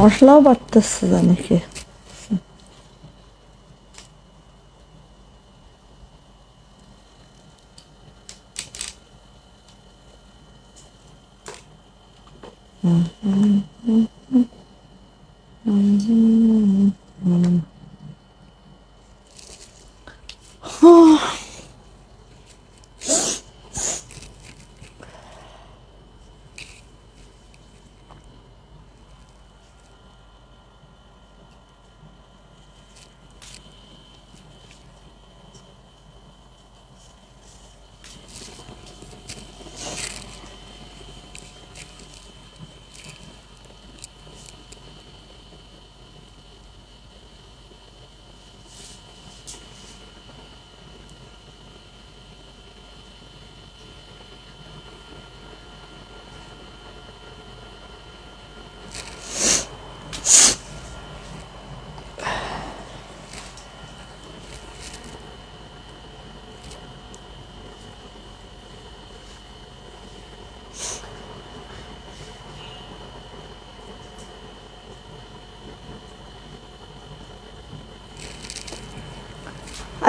মশলাও বাটতেছে জানি কি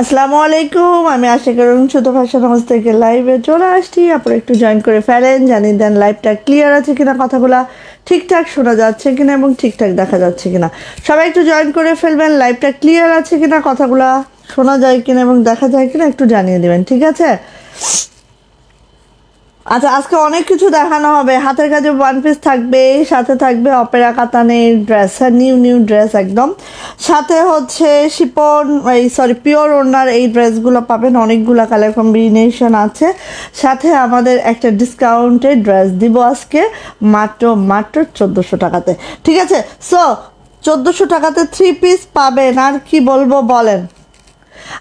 আসসালামু আলাইকুম আমি আশা করুন শুধু ফ্যাশন হাউস থেকে লাইভে চলে আসছি আপনারা একটু জয়েন করে ফেলেন জানিয়ে দেন লাইভটা ক্লিয়ার আছে কিনা কথাগুলো ঠিকঠাক শোনা যাচ্ছে কিনা এবং ঠিকঠাক দেখা যাচ্ছে কিনা সবাই একটু জয়েন করে ফেলবেন লাইভটা ক্লিয়ার আছে কিনা কথাগুলো শোনা যায় কিনা এবং দেখা যায় কিনা একটু জানিয়ে দেবেন ঠিক আছে আচ্ছা আজকে অনেক কিছু দেখানো হবে হাতের কাজে ওয়ান পিস থাকবে সাথে থাকবে অপেরা কাতানের ড্রেস নিউ নিউ ড্রেস একদম সাথে হচ্ছে শিপন এই সরি পিওর ওনার এই ড্রেসগুলো পাবেন অনেকগুলো কালার কম্বিনেশন আছে সাথে আমাদের একটা ডিসকাউন্টে ড্রেস দিব আজকে মাত্র মাত্র চোদ্দোশো টাকাতে ঠিক আছে সো চোদ্দোশো টাকাতে থ্রি পিস পাবেন আর কি বলবো বলেন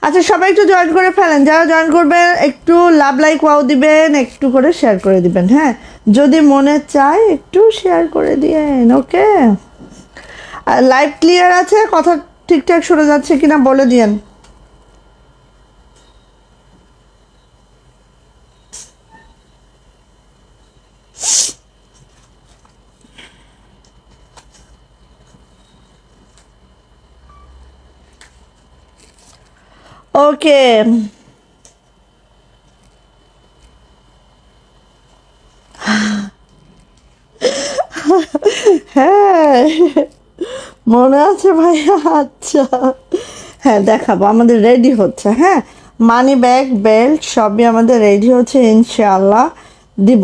আচ্ছা সবাই একটু জয়েন করে ফেলেন যারা জয়েন করবেন একটু লাভ লাইক ওয়াও দিবেন একটু করে শেয়ার করে দিবেন হ্যাঁ যদি মনে চায় একটু শেয়ার করে দিয়েন ওকে লাইভ ক্লিয়ার আছে কথা ঠিকঠাক শোনা যাচ্ছে কিনা বলে দিয়েন ওকে হ্যাঁ মনে আছে ভাইয়া আচ্ছা হ্যাঁ দেখাবো আমাদের রেডি হচ্ছে হ্যাঁ মানি ব্যাগ বেল্ট সবই আমাদের রেডি হচ্ছে ইনশাআল্লাহ দিব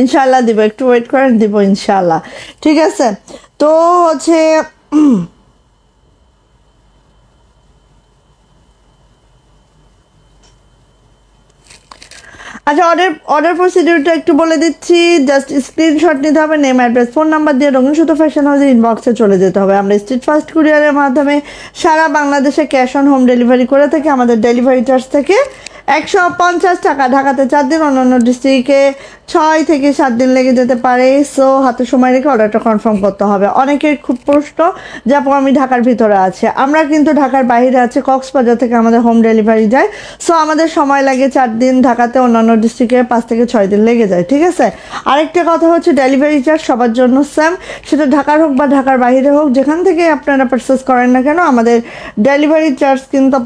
ইনশাল্লাহ দিব একটু ওয়েট করেন দিব ইনশাল্লাহ ঠিক আছে তো হচ্ছে আচ্ছা অর্ডার অর্ডার প্রসিডিউরটা একটু বলে দিচ্ছি জাস্ট স্ক্রিনশট নিতে হবে নেম অ্যাড্রেস ফোন নাম্বার দিয়ে সুতো ফ্যাশন হাউসের ইনবক্সে চলে যেতে হবে আমরা স্ট্রিট ফাস্ট কুরিয়ারের মাধ্যমে সারা বাংলাদেশে ক্যাশ অন হোম ডেলিভারি করে থাকি আমাদের ডেলিভারি চার্জ থেকে একশো পঞ্চাশ টাকা ঢাকাতে চার দিন অন্যান্য ডিস্ট্রিক্টে ছয় থেকে সাত দিন লেগে যেতে পারে সো হাতে সময় রেখে অর্ডারটা কনফার্ম করতে হবে অনেকের খুব প্রশ্ন যাবো আমি ঢাকার ভিতরে আছে আমরা কিন্তু ঢাকার বাইরে আছে কক্সবাজার থেকে আমাদের হোম ডেলিভারি যায় সো আমাদের সময় লাগে চার দিন ঢাকাতে অন্যান্য নর্থ ডিস্ট্রিক্টে পাঁচ থেকে ছয় দিন লেগে যায় ঠিক আছে আরেকটা কথা হচ্ছে ডেলিভারি চার্জ সবার জন্য সেম সেটা ঢাকার হোক বা ঢাকার বাইরে হোক যেখান থেকে আপনারা পারচেস করেন না কেন আমাদের ডেলিভারি চার্জ কিন্তু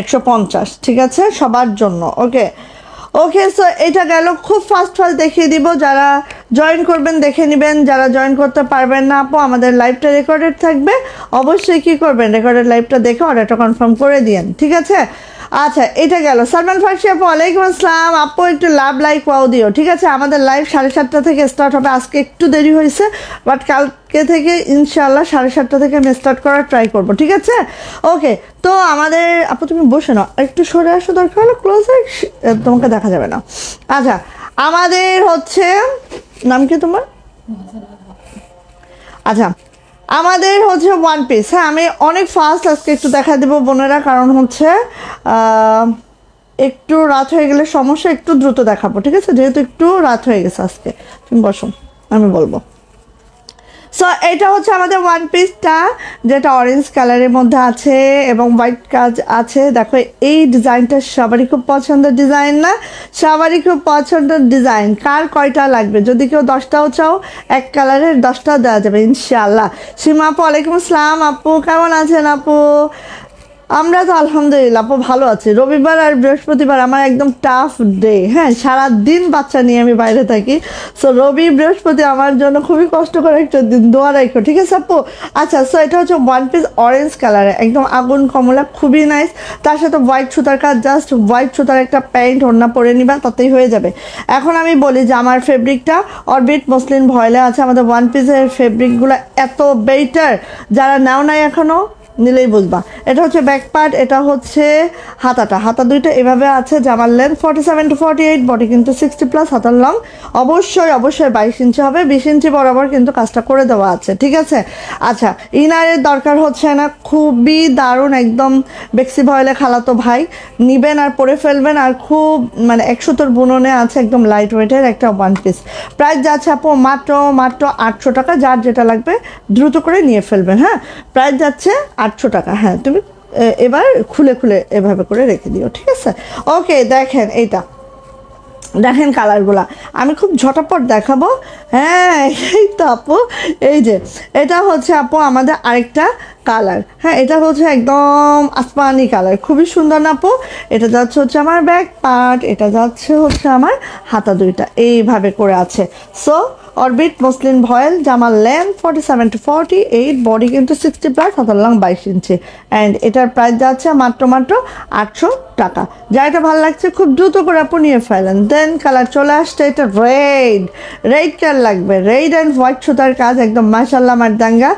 একশো পঞ্চাশ ঠিক আছে সবার জন্য ওকে ওকে সো এটা গেল খুব ফাস্ট ফাস্ট দেখিয়ে দিব যারা জয়েন করবেন দেখে নেবেন যারা জয়েন করতে পারবেন না আপু আমাদের লাইভটা রেকর্ডেড থাকবে অবশ্যই কি করবেন রেকর্ডেড লাইভটা দেখে অর্ডারটা কনফার্ম করে দিয়েন ঠিক আছে আচ্ছা এটা গেল সালমান ফার্সি আপু ওয়ালাইকুম আসসালাম আপু একটু লাভ লাইক পাও দিও ঠিক আছে আমাদের লাইভ সাড়ে সাতটা থেকে স্টার্ট হবে আজকে একটু দেরি হয়েছে বাট কাল আজকে থেকে ইনশাল্লাহ সাড়ে সাতটা থেকে আমি স্টার্ট করার ট্রাই করব ঠিক আছে ওকে তো আমাদের আপু তুমি বসে নাও একটু সরে আসো দরকার হলো ক্লোজ তোমাকে দেখা যাবে না আচ্ছা আমাদের হচ্ছে নাম কি তোমার আচ্ছা আমাদের হচ্ছে ওয়ান পিস হ্যাঁ আমি অনেক ফাস্ট আজকে একটু দেখা দেবো বোনেরা কারণ হচ্ছে একটু রাত হয়ে গেলে সমস্যা একটু দ্রুত দেখাবো ঠিক আছে যেহেতু একটু রাত হয়ে গেছে আজকে তুমি বসো আমি বলবো সো এটা হচ্ছে আমাদের ওয়ান পিসটা যেটা অরেঞ্জ কালারের মধ্যে আছে এবং হোয়াইট কাজ আছে দেখো এই ডিজাইনটা সবারই খুব পছন্দের ডিজাইন না সবারই খুব পছন্দের ডিজাইন কার কয়টা লাগবে যদি কেউ দশটাও চাও এক কালারের দশটা দেওয়া যাবে ইনশাল্লাহ সীমা আপু আলাইকুম আসসালাম আপু কেমন আছেন আপু আমরা তো আলহামদুলিল্লাহ আপু ভালো আছি রবিবার আর বৃহস্পতিবার আমার একদম টাফ ডে হ্যাঁ সারা দিন বাচ্চা নিয়ে আমি বাইরে থাকি সো রবি বৃহস্পতি আমার জন্য খুবই কষ্টকর একটা দিন দোয়া রাখো ঠিক আছে আপু আচ্ছা সো এটা হচ্ছে ওয়ান পিস অরেঞ্জ কালারে একদম আগুন কমলা খুবই নাইস তার সাথে হোয়াইট সুতার কাজ জাস্ট হোয়াইট সুতার একটা প্যান্ট ওড়না পরে নিবা তাতেই হয়ে যাবে এখন আমি বলি যে আমার ফেব্রিকটা অরবিট মসলিন ভয়লে আছে আমাদের ওয়ান পিসের ফেব্রিকগুলো এত বেটার যারা নাও নাই এখনও নিলেই বুঝবা এটা হচ্ছে ব্যাক পার্ট এটা হচ্ছে হাতাটা হাতা দুইটা এভাবে আছে জামার length forty seven to forty eight body কিন্তু সিক্সটি প্লাস হাতার লং অবশ্যই অবশ্যই বাইশ ইঞ্চি হবে বিশ ইঞ্চি বরাবর কিন্তু কাজটা করে দেওয়া আছে ঠিক আছে আচ্ছা ইনারের দরকার হচ্ছে না খুবই দারুণ একদম বেক্সি ভয়লে খালাতো ভাই নিবেন আর পরে ফেলবেন আর খুব মানে একশোতর বুননে আছে একদম লাইট ওয়েটের একটা ওয়ান পিস প্রাইস যাচ্ছে আপু মাত্র মাত্র আটশো টাকা যার যেটা লাগবে দ্রুত করে নিয়ে ফেলবেন হ্যাঁ প্রাইস যাচ্ছে আটশো টাকা হ্যাঁ তুমি এবার খুলে খুলে এভাবে করে রেখে দিও ঠিক আছে ওকে দেখেন এইটা দেখেন কালারগুলা আমি খুব ঝটাপট দেখাবো হ্যাঁ এই তো আপু এই যে এটা হচ্ছে আপু আমাদের আরেকটা কালার হ্যাঁ এটা হচ্ছে একদম আসমানি কালার খুবই সুন্দর না আপু এটা যাচ্ছে হচ্ছে আমার ব্যাক পার্ট এটা যাচ্ছে হচ্ছে আমার হাতা দুইটা এইভাবে করে আছে সো অরবিট মুসলিন ভয়েল জামার length forty seven to forty eight body কিন্তু সিক্সটি প্লাস হাতার লং বাইশ ইঞ্চি অ্যান্ড এটার প্রাইস যাচ্ছে মাত্র মাত্র আটশো টাকা যা এটা ভালো লাগছে খুব দ্রুত করে আপনি নিয়ে ফেলেন দেন কালার চলে আসছে এটা রেড রেড কার লাগবে রেড অ্যান্ড হোয়াইট সুতার কাজ একদম মাসাল্লাহ মারদাঙ্গা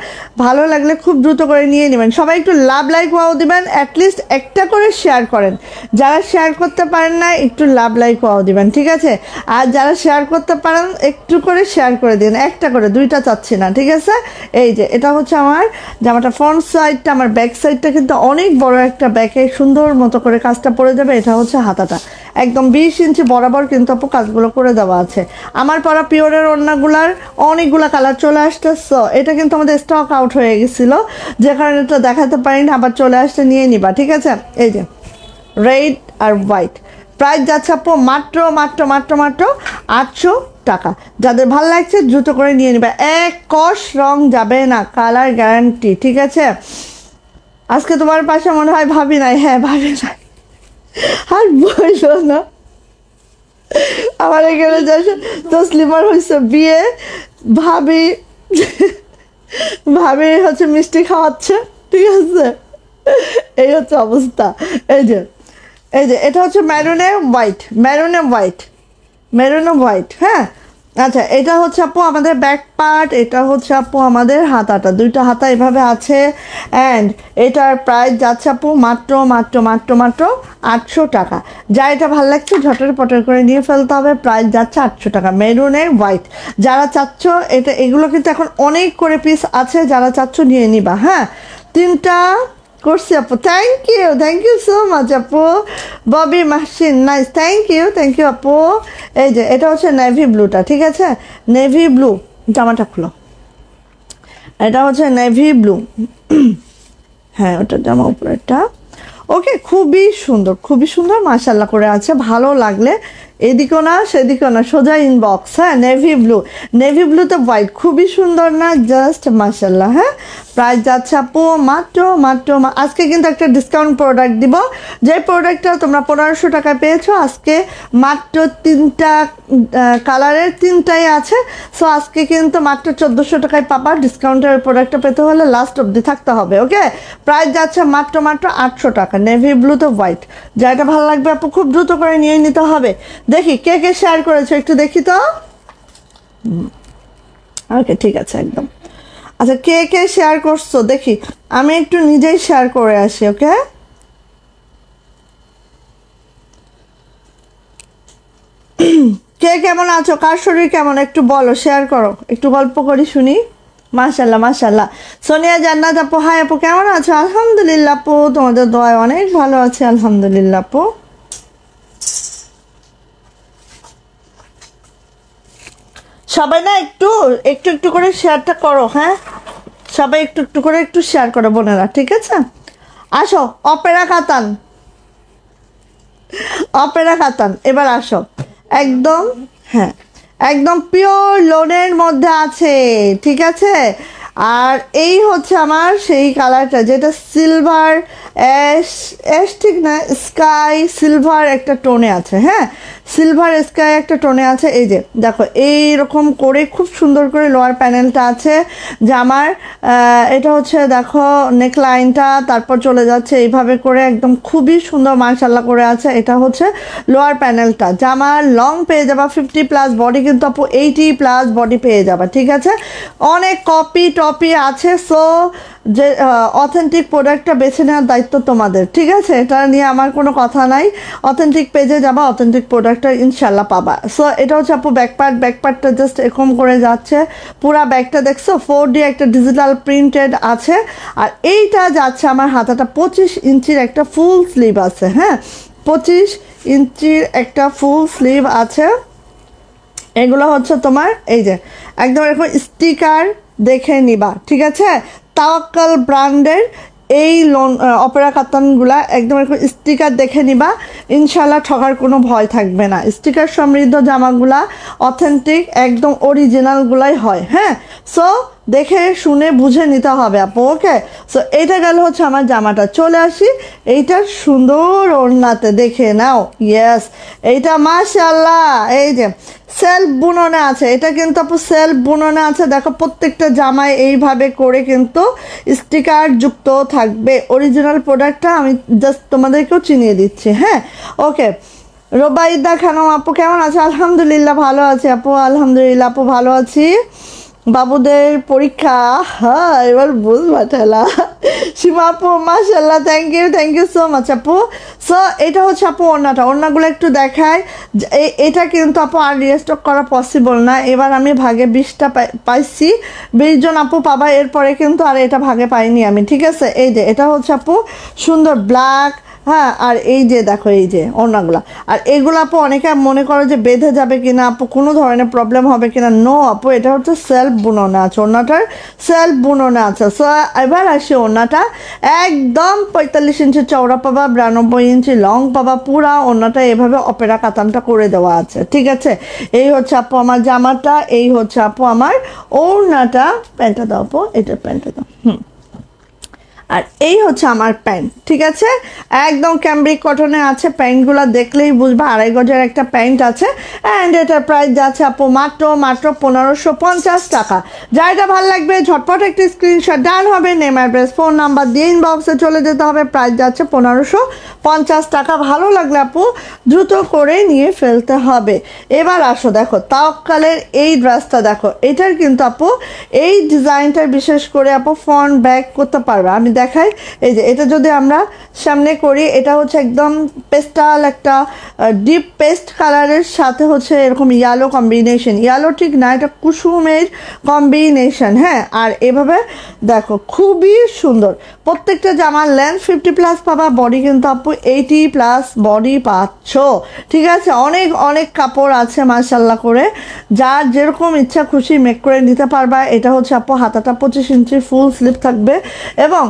ভালো লাগলে খুব দ্রুত করে নিয়ে নেবেন সবাই একটু লাভ লাইক হওয়াও দেবেন অ্যাটলিস্ট একটা করে শেয়ার করেন যারা শেয়ার করতে পারেন না একটু লাভ লাইক হওয়াও দেবেন ঠিক আছে আর যারা শেয়ার করতে পারেন একটু করে শেয়ার শেয়ার করে দিন একটা করে দুইটা চাচ্ছি না ঠিক আছে এই যে এটা হচ্ছে আমার জামাটা ফ্রন্ট সাইডটা আমার ব্যাক সাইডটা কিন্তু অনেক বড় একটা ব্যাকে সুন্দর মতো করে কাজটা পড়ে যাবে এটা হচ্ছে হাতাটা একদম বিশ ইঞ্চি বরাবর কিন্তু আপু কাজগুলো করে দেওয়া আছে আমার পরা পিওরের অন্যগুলার অনেকগুলো কালার চলে আসতে সো এটা কিন্তু আমাদের স্টক আউট হয়ে গেছিলো যে কারণে তো দেখাতে না আবার চলে আসতে নিয়ে নিবা ঠিক আছে এই যে রেড আর হোয়াইট প্রাইস যাচ্ছে আপু মাত্র মাত্র মাত্র মাত্র আটশো টাকা যাদের ভাল লাগছে দ্রুত করে নিয়ে নেবে এক কষ রং যাবে না কালার গ্যারান্টি ঠিক আছে আজকে তোমার পাশে মনে হয় ভাবি নাই হ্যাঁ ভাবি নাই আর বইল না আমার এখানে যাচ্ছে তো স্লিমার হয়েছে বিয়ে ভাবি ভাবি হচ্ছে মিষ্টি খাওয়াচ্ছে ঠিক আছে এই হচ্ছে অবস্থা এই যে এই যে এটা হচ্ছে ম্যারুনে হোয়াইট ম্যারুনে হোয়াইট মেরুনো হোয়াইট হ্যাঁ আচ্ছা এটা হচ্ছে আপু আমাদের ব্যাক পার্ট এটা হচ্ছে আপু আমাদের হাতাটা দুইটা হাতা এভাবে আছে অ্যান্ড এটার প্রাইস যাচ্ছে আপু মাত্র মাত্র মাত্র মাত্র আটশো টাকা যা এটা ভালো লাগছে ঝটের পটের করে নিয়ে ফেলতে হবে প্রাইস যাচ্ছে আটশো টাকা মেরুনে হোয়াইট যারা চাচ্ছ এটা এগুলো কিন্তু এখন অনেক করে পিস আছে যারা চাচ্ছ নিয়ে নিবা হ্যাঁ তিনটা করছি আপু thank you thank you so much আপু ববি মাসিন nice thank you thank you আপু এই যে এটা হচ্ছে নেভি ব্লুটা ঠিক আছে নেভি ব্লু জামাটা খুলো এটা হচ্ছে নেভি ব্লু হ্যাঁ ওটা জামা উপরেরটা ওকে খুবই সুন্দর খুবই সুন্দর মাসাল্লাহ করে আছে ভালো লাগলে এদিকেও না সেদিকেও না সোজা ইনবক্স হ্যাঁ নেভি ব্লু নেভি ব্লুতে হোয়াইট খুবই সুন্দর না জাস্ট মাসাল্লাহ হ্যাঁ প্রাইস যাচ্ছে আপু মাত্র মাত্র আজকে কিন্তু একটা ডিসকাউন্ট প্রোডাক্ট দিব যে প্রোডাক্টটা তোমরা পনেরোশো টাকায় পেয়েছো আজকে মাত্র তিনটা কালারের তিনটাই আছে সো আজকে কিন্তু মাত্র চোদ্দোশো টাকায় পাবা ডিসকাউন্টের প্রোডাক্টটা পেতে হলে লাস্ট অবধি থাকতে হবে ওকে প্রাইস যাচ্ছে মাত্র মাত্র আটশো টাকা নেভি ব্লু তো হোয়াইট যেটা ভালো লাগবে আপু খুব দ্রুত করে নিয়ে নিতে হবে দেখি কে কে শেয়ার করেছো একটু দেখি তো ওকে ঠিক আছে একদম আচ্ছা কে কে শেয়ার করছো দেখি আমি একটু নিজেই শেয়ার করে আসি ওকে কে কেমন আছো কার শরীর কেমন একটু বলো শেয়ার করো একটু গল্প করি শুনি মাশাল্লাহ মাশাল্লাহ সোনিয়া জান্নাত আপু হাই আপু কেমন আছো আলহামদুলিল্লাহ আপু তোমাদের দোয়ায় অনেক ভালো আছে আলহামদুলিল্লাহ আপু সবাই না একটু একটু একটু করে শেয়ারটা করো হ্যাঁ সবাই একটু একটু করে একটু শেয়ার করো বোনেরা ঠিক আছে আসো অপেরা কাতান অপেরা কাতান এবার আসো একদম হ্যাঁ একদম পিওর লোনের মধ্যে আছে ঠিক আছে আর এই হচ্ছে আমার সেই কালারটা যেটা সিলভার অ্যাশ অ্যাশ ঠিক না স্কাই সিলভার একটা টোনে আছে হ্যাঁ সিলভার স্কাই একটা টোনে আছে এই যে দেখো এই রকম করে খুব সুন্দর করে লোয়ার প্যানেলটা আছে জামার এটা হচ্ছে দেখো নেক লাইনটা তারপর চলে যাচ্ছে এইভাবে করে একদম খুবই সুন্দর মার্শাল্লা করে আছে এটা হচ্ছে লোয়ার প্যানেলটা জামার লং পেয়ে যাবা ফিফটি প্লাস বডি কিন্তু আপু এইটি প্লাস বডি পেয়ে যাবা ঠিক আছে অনেক কপি টপি আছে সো যে অথেন্টিক প্রোডাক্টটা বেছে নেওয়ার দায়িত্ব তোমাদের ঠিক আছে এটা নিয়ে আমার কোনো কথা নাই অথেন্টিক পেজে যাবা অথেন্টিক প্রোডাক্টটা ইনশাল্লাহ পাবা সো এটা হচ্ছে আপু ব্যাকপার্ট ব্যাকপার্টটা জাস্ট এরকম করে যাচ্ছে পুরা ব্যাগটা দেখছো ফোর ডি একটা ডিজিটাল প্রিন্টেড আছে আর এইটা যাচ্ছে আমার হাতাটা পঁচিশ ইঞ্চির একটা ফুল স্লিভ আছে হ্যাঁ পঁচিশ ইঞ্চির একটা ফুল স্লিভ আছে এগুলো হচ্ছে তোমার এই যে একদম এরকম স্টিকার দেখে নিবা ঠিক আছে তাওয়াক্কাল ব্র্যান্ডের এই লোন অপেরা কাতানগুলা একদম এরকম স্টিকার দেখে নিবা ইনশাল্লাহ ঠকার কোনো ভয় থাকবে না স্টিকার সমৃদ্ধ জামাগুলা অথেন্টিক একদম অরিজিনালগুলাই হয় হ্যাঁ সো দেখে শুনে বুঝে নিতে হবে আপু ওকে সো এইটা গেল হচ্ছে আমার জামাটা চলে আসি এইটার সুন্দর ওড়নাতে দেখে নাও ইয়েস এইটা মাশাল্লাহ এই যে সেলফ বুননে আছে এটা কিন্তু আপু সেলফ বুননে আছে দেখো প্রত্যেকটা জামায় এইভাবে করে কিন্তু স্টিকার যুক্ত থাকবে অরিজিনাল প্রোডাক্টটা আমি জাস্ট তোমাদেরকেও চিনিয়ে দিচ্ছি হ্যাঁ ওকে রোবাইদা খানো আপু কেমন আছে আলহামদুলিল্লাহ ভালো আছে আপু আলহামদুলিল্লাহ আপু ভালো আছি বাবুদের পরীক্ষা হ্যাঁ এবার বুঝবা ঠেলা সীমা আপু মাসাল্লাহ thank you thank you so much আপু সো এটা হচ্ছে আপু ওড়নাটা ওড়নাগুলো একটু দেখায় এটা কিন্তু আপু আর রিস্টক করা পসিবল না এবার আমি ভাগে বিশটা পাইছি বিশজন আপু পাবা এরপরে কিন্তু আর এটা ভাগে পাইনি আমি ঠিক আছে এই যে এটা হচ্ছে আপু সুন্দর ব্ল্যাক হ্যাঁ আর এই যে দেখো এই যে ওনাগুলা আর এগুলো আপু অনেকে মনে করো যে বেঁধে যাবে কিনা আপু কোনো ধরনের প্রবলেম হবে কিনা নো আপু এটা হচ্ছে সেলফ বুননা আছে ওনাটার সেলফ বুননা আছে সো এবার আসি ওনাটা একদম পঁয়তাল্লিশ ইঞ্চি চওড়া পাবা বিরানব্বই ইঞ্চি লং পাবা পুরা ওনাটা এভাবে অপেরা কাতানটা করে দেওয়া আছে ঠিক আছে এই হচ্ছে আপু আমার জামাটা এই হচ্ছে আপু আমার ওনাটা প্যান্টটা দাও আপু এটা প্যান্টটা দাও হুম আর এই হচ্ছে আমার প্যান্ট ঠিক আছে একদম ক্যামব্রিক কটনে আছে প্যান্টগুলো দেখলেই বুঝবো আড়াই গজের একটা প্যান্ট আছে অ্যান্ড এটার প্রাইস যাচ্ছে আপু মাত্র মাত্র পনেরোশো পঞ্চাশ টাকা যা এটা ভালো লাগবে ঝটপট একটি স্ক্রিনশট ডান হবে নেম অ্যাড্রেস ফোন নাম্বার দিয়ে ইনবক্সে চলে যেতে হবে প্রাইস যাচ্ছে পনেরোশো পঞ্চাশ টাকা ভালো লাগলে আপু দ্রুত করে নিয়ে ফেলতে হবে এবার আসো দেখো তাওকালের এই ড্রেসটা দেখো এটার কিন্তু আপু এই ডিজাইনটা বিশেষ করে আপু ফ্রন্ট ব্যাক করতে পারবে আমি দেখাই এই যে এটা যদি আমরা সামনে করি এটা হচ্ছে একদম পেস্টাল একটা ডিপ পেস্ট কালারের সাথে হচ্ছে এরকম ইয়ালো কম্বিনেশন ইয়ালো ঠিক না এটা কুসুমের কম্বিনেশন হ্যাঁ আর এভাবে দেখো খুবই সুন্দর প্রত্যেকটা জামার লেন্থ ফিফটি প্লাস পাবা বডি কিন্তু আপু এইটি প্লাস বডি পাচ্ছ ঠিক আছে অনেক অনেক কাপড় আছে মার্শাল্লা করে যার যেরকম ইচ্ছা খুশি মেক করে নিতে পারবা এটা হচ্ছে আপু হাতাটা পঁচিশ ইঞ্চি ফুল স্লিপ থাকবে এবং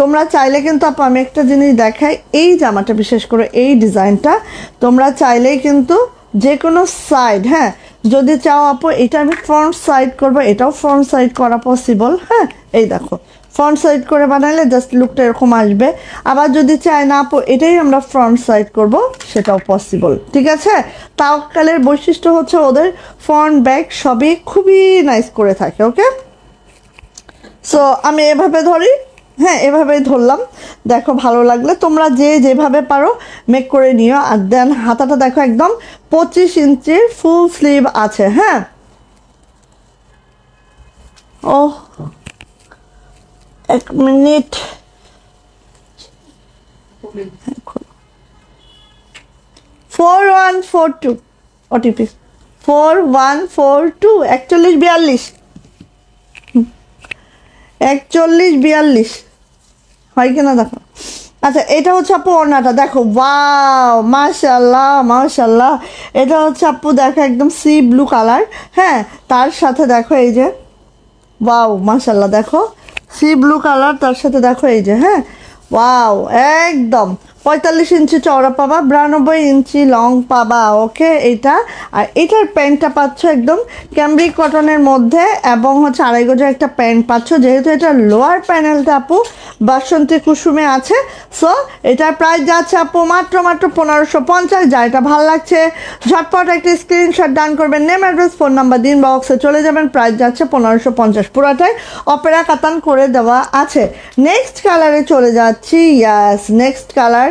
তোমরা চাইলে কিন্তু আপু আমি একটা জিনিস দেখাই এই জামাটা বিশেষ করে এই ডিজাইনটা তোমরা চাইলেই কিন্তু যে কোনো সাইড হ্যাঁ যদি চাও আপু এটা আমি ফ্রন্ট সাইড করবো এটাও ফ্রন্ট সাইড করা পসিবল হ্যাঁ এই দেখো ফ্রন্ট সাইড করে বানাইলে জাস্ট লুকটা এরকম আসবে আবার যদি চাই না আপু এটাই আমরা ফ্রন্ট সাইড করব সেটাও পসিবল ঠিক আছে তাওকালের বৈশিষ্ট্য হচ্ছে ওদের ফ্রন্ট ব্যাগ সবই খুবই নাইস করে থাকে ওকে সো আমি এভাবে ধরি হ্যাঁ এভাবেই ধরলাম দেখো ভালো লাগলে তোমরা যে যেভাবে পারো মেক করে নিও আর দেন হাতাটা দেখো একদম পঁচিশ ইঞ্চির ফুল স্লিভ আছে হ্যাঁ ও এক minute four one four two OTP four one four two একচল্লিশ বিয়াল্লিশ একচল্লিশ বিয়াল্লিশ হয় কিনা দেখো আচ্ছা এটা হচ্ছে আপু ওড়নাটা দেখো ওয়াও মাশাল্লাহ মাশাল্লাহ এটা হচ্ছে আপু দেখো একদম সি ব্লু কালার হ্যাঁ তার সাথে দেখো এই যে ওয়াও মাশাল্লাহ দেখো সি ব্লু কালার তার সাথে দেখো এই যে হ্যাঁ ওয়াও একদম পঁয়তাল্লিশ ইঞ্চি চওড়া পাবা বিরানব্বই ইঞ্চি লং পাবা ওকে এটা আর এটার প্যান্টটা পাচ্ছ একদম ক্যামব্রিক কটনের মধ্যে এবং হচ্ছে আড়াই গজের একটা প্যান্ট পাচ্ছ যেহেতু এটা লোয়ার প্যানেলটা আপু বাসন্তী কুসুমে আছে সো এটার প্রাইস যাচ্ছে আপু মাত্র মাত্র পনেরোশো পঞ্চাশ যা এটা ভাল লাগছে ঝটপট একটি স্ক্রিনশট ডান করবেন নেম অ্যাড্রেস ফোন নাম্বার দিন বক্সে চলে যাবেন প্রাইস যাচ্ছে পনেরোশো পঞ্চাশ পুরাটাই অপেরা কাতান করে দেওয়া আছে নেক্সট কালারে চলে যাচ্ছি ইয়াস নেক্সট কালার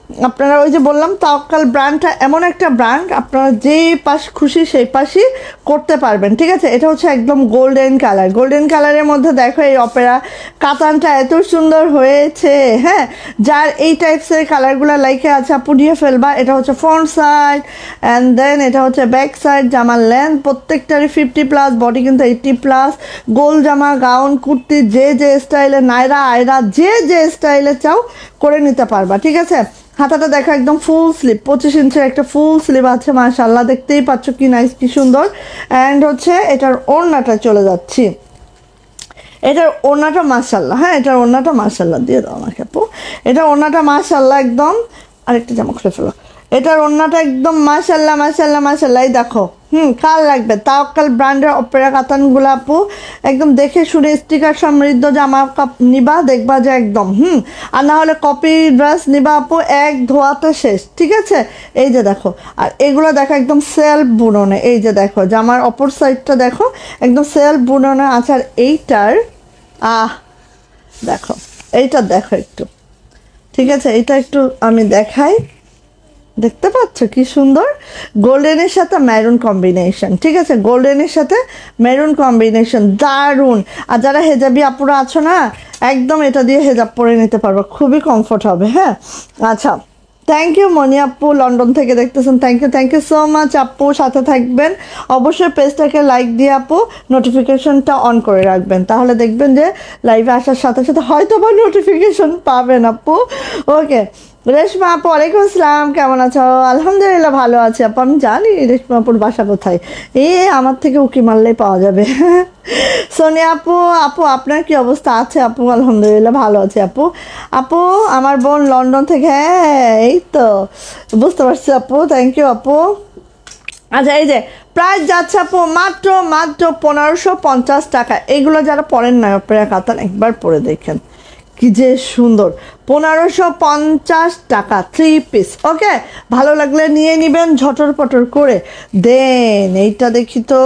আপনারা ওই যে বললাম তাওকাল ব্র্যান্ডটা এমন একটা ব্র্যান্ড আপনারা যে পাশ খুশি সেই পাশই করতে পারবেন ঠিক আছে এটা হচ্ছে একদম গোল্ডেন কালার গোল্ডেন কালারের মধ্যে দেখো এই অপেরা কাতানটা এত সুন্দর হয়েছে হ্যাঁ যার এই টাইপসের কালারগুলো লাইকে আছে পুড়িয়ে ফেলবা এটা হচ্ছে ফ্রন্ট সাইড অ্যান্ড দেন এটা হচ্ছে ব্যাক সাইড জামার লেন্থ প্রত্যেকটারই ফিফটি প্লাস বডি কিন্তু এইটটি প্লাস গোল জামা গাউন কুর্তি যে যে স্টাইলে নাইরা আয়রা যে যে স্টাইলে চাও করে নিতে পারবা ঠিক আছে হাতাটা দেখো একদম ফুল স্লিপ পঁচিশ ইঞ্চের একটা ফুল স্লিপ আছে মাশাল্লাহ দেখতেই পাচ্ছ কি নাইস কি সুন্দর অ্যান্ড হচ্ছে এটার ওড়নাটা চলে যাচ্ছি এটার ওড়নাটা মাশাল্লাহ হ্যাঁ এটার ওড়নাটা মাশাল্লাহ দিয়ে দাও আমাকে আপু এটার ওড়নাটা মাশাল্লাহ একদম আরেকটা জামা খুলে ফেলো এটার ওড়নাটা একদম মাশাল্লাহ মাশাল্লাহ মাশাল্লাহ দেখো হুম কার লাগবে তাওকাল ব্র্যান্ডের অপেরা কাতান গোলাপু একদম দেখে শুনে স্টিকার সমৃদ্ধ জামা কাপ নিবা দেখবা যে একদম হুম আর না হলে কপি ড্রেস নিবা আপু এক ধোয়াতে শেষ ঠিক আছে এই যে দেখো আর এগুলো দেখো একদম সেলফ বুননে এই যে দেখো জামার অপর সাইডটা দেখো একদম সেলফ বুননে আছে আর এইটার আহ দেখো এইটা দেখো একটু ঠিক আছে এটা একটু আমি দেখাই দেখতে পাচ্ছ কি সুন্দর গোল্ডেনের সাথে ম্যারুন কম্বিনেশন ঠিক আছে গোল্ডেনের সাথে ম্যারুন কম্বিনেশন দারুণ আর যারা হেজাবি আপুরা আছো না একদম এটা দিয়ে হেজাব পরে নিতে পারবো খুবই কমফোর্ট হবে হ্যাঁ আচ্ছা থ্যাংক ইউ মনি আপু লন্ডন থেকে দেখতেছেন thank you thank you so much আপু সাথে থাকবেন অবশ্যই পেজটাকে লাইক দিয়ে আপু নোটিফিকেশনটা অন করে রাখবেন তাহলে দেখবেন যে লাইভে আসার সাথে সাথে হয়তো বা নোটিফিকেশন পাবেন আপু ওকে রেশমা আপু ওয়ালাইকুম আসসালাম কেমন আছো আলহামদুলিল্লাহ ভালো আছে আপু আমি জানি রেশমা আপুর বাসা কোথায় এ আমার থেকে উকি মারলেই পাওয়া যাবে সোনিয়া আপু আপু আপনার কি অবস্থা আছে আপু আলহামদুলিল্লাহ ভালো আছে আপু আপু আমার বোন লন্ডন থেকে হ্যাঁ এই তো বুঝতে পারছি আপু থ্যাংক ইউ আপু আচ্ছা এই যে প্রাইস যাচ্ছে আপু মাত্র মাত্র পনেরোশো পঞ্চাশ টাকা এগুলো যারা পড়েন না আপনারা কাতান একবার পরে দেখেন কি যে সুন্দর পনেরোশো পঞ্চাশ টাকা থ্রি পিস ওকে ভালো লাগলে নিয়ে নেবেন ঝটর পটর করে দেন এইটা দেখি তো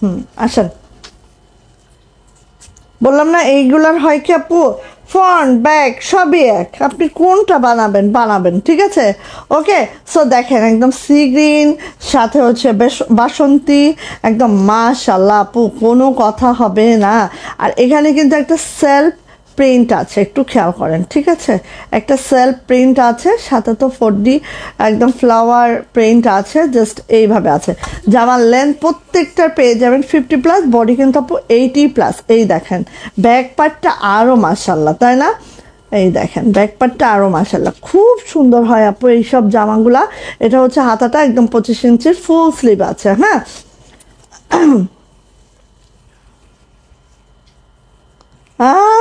হুম আসেন বললাম না এইগুলার হয় কি আপু ফ্রন্ট ব্যাক সবই এক আপনি কোনটা বানাবেন বানাবেন ঠিক আছে ওকে সো দেখেন একদম সি গ্রিন সাথে হচ্ছে বাসন্তী একদম মাশাল্লাহ আপু কোনো কথা হবে না আর এখানে কিন্তু একটা সেলফ প্রিন্ট আছে একটু খেয়াল করেন ঠিক আছে একটা সেলফ প্রিন্ট আছে সাথে তো ফোর একদম ফ্লাওয়ার প্রিন্ট আছে জাস্ট এইভাবে আছে জামার লেন্থ প্রত্যেকটার পেয়ে যাবেন ফিফটি প্লাস বডি কিন্তু আপু এইটি প্লাস এই দেখেন ব্যাক পার্টটা আরও মাসাল্লাহ তাই না এই দেখেন ব্যাক পার্টটা আরও মাসাল্লাহ খুব সুন্দর হয় আপু এইসব জামাগুলা এটা হচ্ছে হাতাটা একদম পঁচিশ ইঞ্চির ফুল স্লিভ আছে হ্যাঁ আ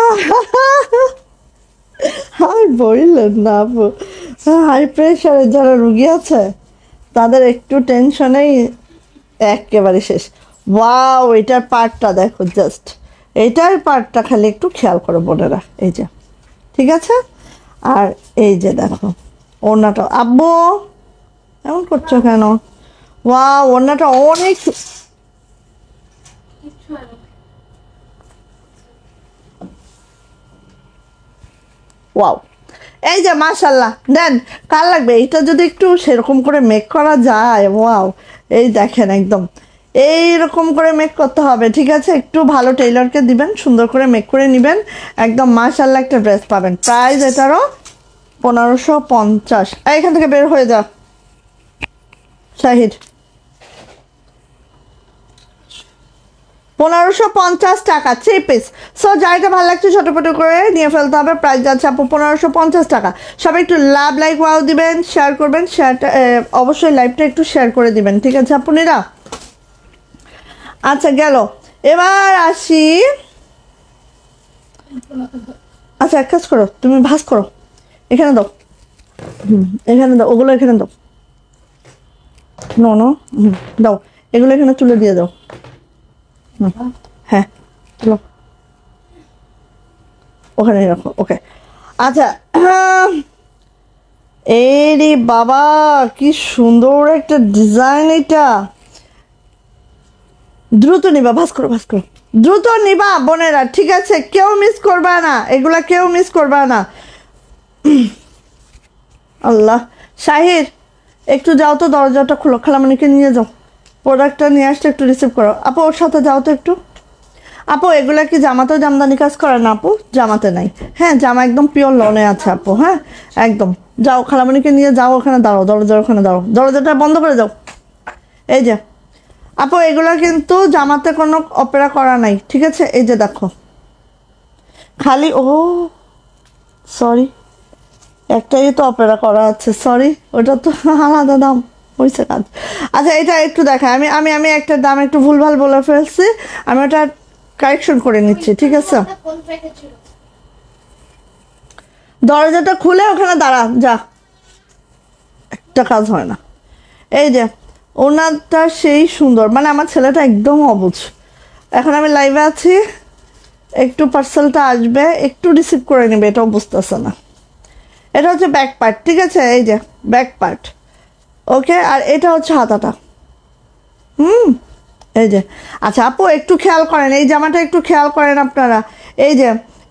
আমি বললেন না আপু হাই প্রেশারে যারা রুগী আছে তাদের একটু টেনশনেই একেবারে শেষ ওয়াও এটার পার্টটা দেখো জাস্ট এটার পার্টটা খালি একটু খেয়াল করো বোনেরা এই যে ঠিক আছে আর এই যে দেখো ওনাটা আব্বু এমন করছো কেন ওয়া ওনাটা অনেক ওয়াও এই যে মাশাল্লাহ দেন কার লাগবে এটা যদি একটু সেরকম করে মেক করা যায় ওয়াও এই দেখেন একদম এইরকম করে মেক করতে হবে ঠিক আছে একটু ভালো টেইলরকে দিবেন সুন্দর করে মেক করে নেবেন একদম মাশাল্লাহ একটা ড্রেস পাবেন প্রাইস এটারও পনেরোশো পঞ্চাশ এখান থেকে বের হয়ে যা শাহিদ পনেরোশো পঞ্চাশ টাকা থ্রি পিস সো জায়গা ভালো লাগছে ছোটোপটো করে নিয়ে ফেলতে হবে প্রাইস যাচ্ছে আপু পনেরোশো পঞ্চাশ টাকা সবাই একটু লাভ লাইক ওয়াও দিবেন শেয়ার করবেন শেয়ারটা অবশ্যই লাইভটা একটু শেয়ার করে দিবেন ঠিক আছে আপুনিরা আচ্ছা গেল এবার আসি আচ্ছা এক কাজ করো তুমি ভাস করো এখানে দাও হুম এখানে দাও ওগুলো এখানে দাও নো নো হুম দাও এগুলো এখানে তুলে দিয়ে দাও হ্যাঁ ওখানে রাখো ওকে আচ্ছা এই রে বাবা কি সুন্দর একটা ডিজাইন এটা দ্রুত নিবা ভাস করো দ্রুত নিবা বোনেরা ঠিক আছে কেউ মিস করবা না এগুলা কেউ মিস করবা না আল্লাহ শাহির একটু যাও তো দরজাটা খুলো খালামানিকে নিয়ে যাও প্রোডাক্টটা নিয়ে আসতে একটু রিসিভ করো আপু ওর সাথে যাও তো একটু আপু এগুলা কি জামাতেও জামদানি কাজ করে না আপু জামাতে নাই হ্যাঁ জামা একদম পিওর লনে আছে আপু হ্যাঁ একদম যাও খালামণিকে নিয়ে যাও ওখানে দাঁড়ো দরজার ওখানে দাঁড়ো দরজাটা বন্ধ করে যাও এই যে আপু এগুলো কিন্তু জামাতে কোনো অপেরা করা নাই ঠিক আছে এই যে দেখো খালি ও সরি একটাই তো অপেরা করা আছে সরি ওটা তো আলাদা দাম হয়েছে কাজ আচ্ছা এটা একটু দেখা আমি আমি আমি একটা দাম একটু ভুলভাল বলে ফেলছি আমি ওটা কারেকশন করে নিচ্ছি ঠিক আছে দরজাটা খুলে ওখানে দাঁড়া যা একটা কাজ হয় না এই যে ওনারটা সেই সুন্দর মানে আমার ছেলেটা একদম অবুঝ এখন আমি লাইভে আছি একটু পার্সেলটা আসবে একটু রিসিভ করে নেবে এটা বুঝতেছে না এটা হচ্ছে ব্যাক পার্ট ঠিক আছে এই যে ব্যাক পার্ট ওকে আর এটা হচ্ছে হাতাটা হুম এই যে আচ্ছা আপু একটু খেয়াল করেন এই জামাটা একটু খেয়াল করেন আপনারা এই যে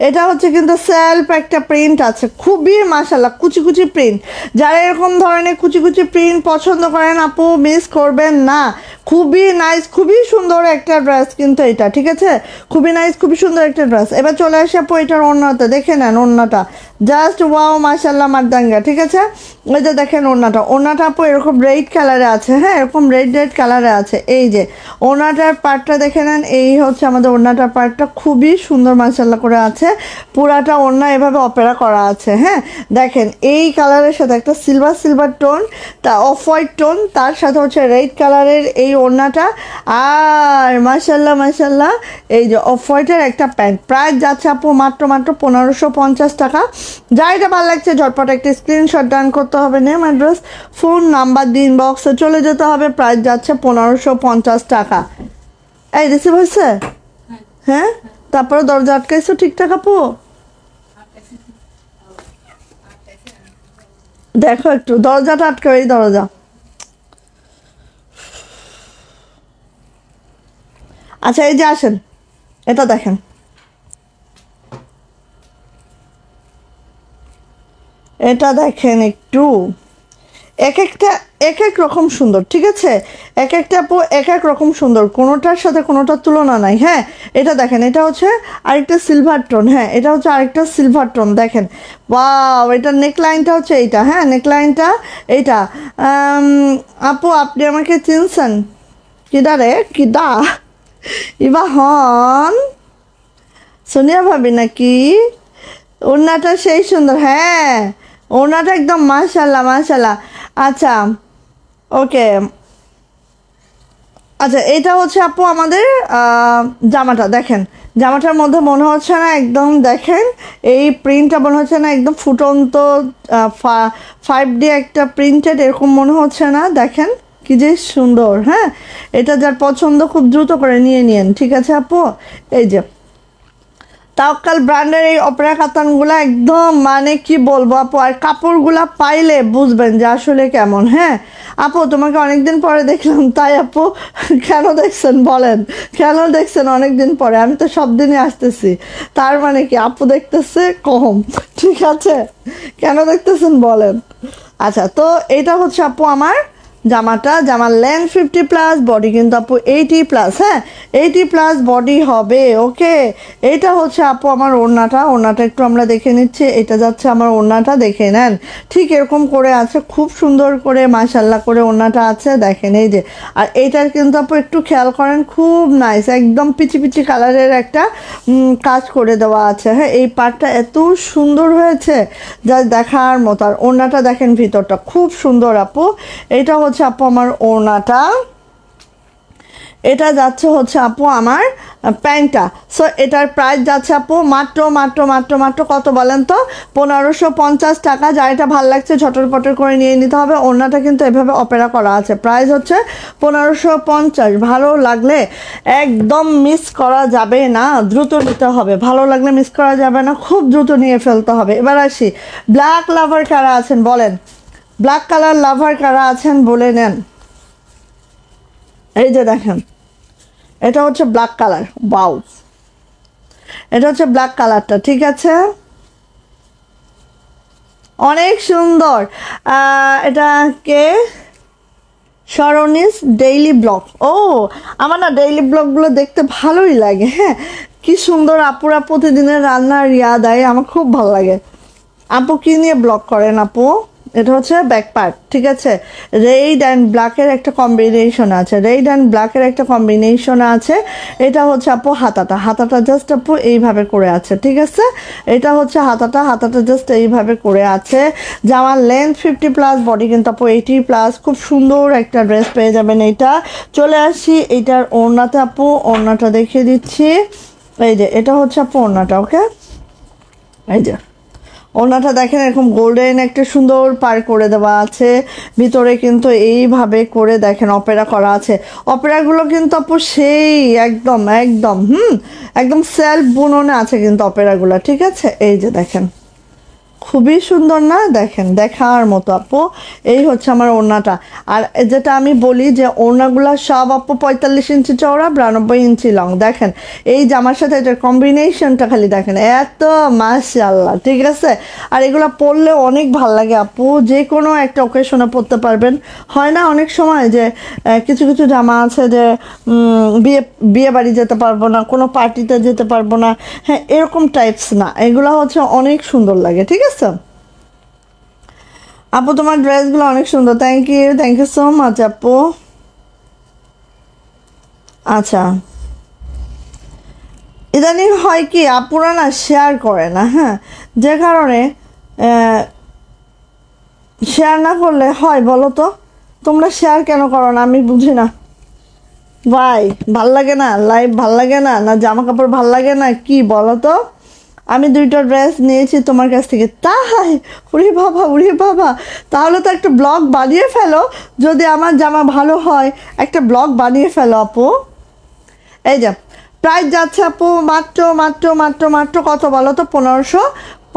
এটা হচ্ছে কিন্তু সেলফ একটা প্রিন্ট আছে খুবই মাসাল্লাহ কুচি কুচি প্রিন্ট যারা এরকম ধরনের কুচি কুচি প্রিন্ট পছন্দ করেন আপু মিস করবেন না খুবই নাইস খুবই সুন্দর একটা ড্রেস কিন্তু এটা ঠিক আছে খুবই নাইস খুবই সুন্দর একটা ড্রেস এবার চলে আসে আপু এটার অন্যটা দেখে নেন অন্যটা জাস্ট ওয়াও মাসাল্লাহ মারদাঙ্গা ঠিক আছে ওই যে দেখেন ওনাটা ওনাটা আপু এরকম রেড কালারে আছে হ্যাঁ এরকম রেড রেড কালারে আছে এই যে ওনাটার পার্টটা দেখে নেন এই হচ্ছে আমাদের ওনাটার পার্টটা খুবই সুন্দর মাসাল্লাহ করে আছে পুরাটা অন্য এভাবে অপেরা করা আছে হ্যাঁ দেখেন এই কালারের সাথে একটা সিলভার সিলভার টোন তা অফ হোয়াইট টোন তার সাথে হচ্ছে রেড কালারের এই ওড়নাটা আর মাসাল্লাহ মাসাল্লাহ এই যে অফ হোয়াইটের একটা প্যান্ট প্রায় যাচ্ছে আপু মাত্র মাত্র পনেরোশো পঞ্চাশ টাকা যা এটা ভালো লাগছে ঝটপট একটা স্ক্রিনশট ডান করতে হবে নেম অ্যাড্রেস ফোন নাম্বার দিন বক্সে চলে যেতে হবে প্রাইস যাচ্ছে পনেরোশো পঞ্চাশ টাকা এই রিসিভ হয়েছে হ্যাঁ, হ্যাঁ? তারপরে দরজা আটকাইছো ঠিকঠাক আপু দেখো একটু দরজাটা আটকাবে এই দরজা আচ্ছা এই যে আসেন এটা দেখেন এটা দেখেন একটু এক একটা এক এক রকম সুন্দর ঠিক আছে এক একটা আপু এক এক রকম সুন্দর কোনোটার সাথে কোনোটার তুলনা নাই হ্যাঁ এটা দেখেন এটা হচ্ছে আরেকটা সিলভার টোন হ্যাঁ এটা হচ্ছে আরেকটা সিলভার টোন দেখেন এটা নেক নেকলাইনটা হচ্ছে এইটা হ্যাঁ নেকলাইনটা এইটা আপু আপনি আমাকে চিনছেন কিদা রে কিদা ইবা হন সোনিয়া ভাবি নাকি ওর সেই সুন্দর হ্যাঁ ওনাটা একদম মাশাল্লাহ মাশাল্লাহ আচ্ছা ওকে আচ্ছা এটা হচ্ছে আপু আমাদের জামাটা দেখেন জামাটার মধ্যে মনে হচ্ছে না একদম দেখেন এই প্রিন্টটা মনে হচ্ছে না একদম ফুটন্ত ফাইভ ডি একটা প্রিন্টেড এরকম মনে হচ্ছে না দেখেন কি যে সুন্দর হ্যাঁ এটা যার পছন্দ খুব দ্রুত করে নিয়ে নিন ঠিক আছে আপু এই যে তাওকাল ব্র্যান্ডের এই অপেরা কাতানগুলো একদম মানে কি বলবো আপু আর কাপড়গুলা পাইলে বুঝবেন যে আসলে কেমন হ্যাঁ আপু তোমাকে অনেকদিন পরে দেখলাম তাই আপু কেন দেখছেন বলেন কেন দেখছেন অনেকদিন পরে আমি তো সব দিনই আসতেছি তার মানে কি আপু দেখতেছে কম ঠিক আছে কেন দেখতেছেন বলেন আচ্ছা তো এটা হচ্ছে আপু আমার জামাটা জামার লেন্থ ফিফটি প্লাস বডি কিন্তু আপু এইটি প্লাস হ্যাঁ এইটি প্লাস বডি হবে ওকে এটা হচ্ছে আপু আমার ওড়নাটা ওড়নাটা একটু আমরা দেখে নিচ্ছি এটা যাচ্ছে আমার ওড়নাটা দেখে নেন ঠিক এরকম করে আছে খুব সুন্দর করে মাসাল্লাহ করে ওড়নাটা আছে দেখেন এই যে আর এইটার কিন্তু আপু একটু খেয়াল করেন খুব নাইস একদম পিচি পিচি কালারের একটা কাজ করে দেওয়া আছে হ্যাঁ এই পার্টটা এত সুন্দর হয়েছে যা দেখার মতো আর ওড়নাটা দেখেন ভিতরটা খুব সুন্দর আপু এটা হচ্ছে আপু আমার ওড়নাটা এটা যাচ্ছে হচ্ছে আপু আমার প্যান্টটা সো এটার প্রাইস যাচ্ছে আপু মাত্র মাত্র মাত্র মাত্র কত বলেন তো পনেরোশো পঞ্চাশ টাকা যা এটা ভাল লাগছে ঝটর পটর করে নিয়ে নিতে হবে ওনাটা কিন্তু এভাবে অপেরা করা আছে প্রাইস হচ্ছে পনেরোশো পঞ্চাশ ভালো লাগলে একদম মিস করা যাবে না দ্রুত নিতে হবে ভালো লাগলে মিস করা যাবে না খুব দ্রুত নিয়ে ফেলতে হবে এবার আসি ব্ল্যাক লাভার কারা আছেন বলেন ব্ল্যাক কালার লাভার কারা আছেন বলে নেন এই যে দেখেন এটা হচ্ছে ব্ল্যাক কালার বাউ এটা হচ্ছে ব্ল্যাক কালারটা ঠিক আছে অনেক সুন্দর এটা কে সরণিস ডেইলি ব্লগ ও আমার না ডেইলি ব্লকগুলো দেখতে ভালোই লাগে হ্যাঁ কি সুন্দর আপুরা প্রতিদিনের রান্নার ইয়া দেয় আমার খুব ভালো লাগে আপু কী নিয়ে ব্লগ করেন আপু এটা হচ্ছে ব্যাক পার্ট ঠিক আছে রেড অ্যান্ড ব্ল্যাকের একটা কম্বিনেশন আছে রেড অ্যান্ড ব্ল্যাকের একটা কম্বিনেশন আছে এটা হচ্ছে আপু হাতাটা হাতাটা জাস্ট আপু এইভাবে করে আছে ঠিক আছে এটা হচ্ছে হাতাটা হাতাটা জাস্ট এইভাবে করে আছে জামার লেন্থ ফিফটি প্লাস বডি কিন্তু আপু এইটি প্লাস খুব সুন্দর একটা ড্রেস পেয়ে যাবেন এইটা চলে আসি এইটার ওড়নাতে আপু ওড়নাটা দেখিয়ে দিচ্ছি এই যে এটা হচ্ছে আপু ওড়নাটা ওকে এই যে ওনাটা দেখেন এরকম গোল্ডেন একটা সুন্দর পার করে দেওয়া আছে ভিতরে কিন্তু এইভাবে করে দেখেন অপেরা করা আছে অপেরাগুলো কিন্তু আপু সেই একদম একদম হুম একদম সেলফ বুননে আছে কিন্তু অপেরাগুলো ঠিক আছে এই যে দেখেন খুবই সুন্দর না দেখেন দেখার মতো আপু এই হচ্ছে আমার ওড়নাটা আর যেটা আমি বলি যে ওড়নাগুলা সব আপু পঁয়তাল্লিশ ইঞ্চি চওড়া বিরানব্বই ইঞ্চি লং দেখেন এই জামার সাথে এটার কম্বিনেশনটা খালি দেখেন এত মাসাল্লাহ ঠিক আছে আর এগুলো পরলে অনেক ভাল লাগে আপু যে কোনো একটা ওকেশনে পরতে পারবেন হয় না অনেক সময় যে কিছু কিছু জামা আছে যে বিয়ে বিয়ে বাড়ি যেতে পারবো না কোনো পার্টিতে যেতে পারবো না হ্যাঁ এরকম টাইপস না এগুলো হচ্ছে অনেক সুন্দর লাগে ঠিক আছে আছে আপু তোমার ড্রেসগুলো অনেক সুন্দর thank you thank you so much আপু আচ্ছা ইদানিং হয় কি আপুরা না শেয়ার করে না হ্যাঁ যে কারণে শেয়ার না করলে হয় বলো তো তোমরা শেয়ার কেন করো না আমি বুঝি না ভাই ভাল লাগে না লাইভ ভাল লাগে না না জামা কাপড় ভাল লাগে না কি বলো তো আমি দুইটা ড্রেস নিয়েছি তোমার কাছ থেকে তাই উড়ি বাবা উড়ি বাবা তাহলে তো একটা ব্লগ বানিয়ে ফেলো যদি আমার জামা ভালো হয় একটা ব্লগ বানিয়ে ফেলো আপু এই যা প্রাইস যাচ্ছে আপু মাত্র মাত্র মাত্র মাত্র কত বলো তো পনেরোশো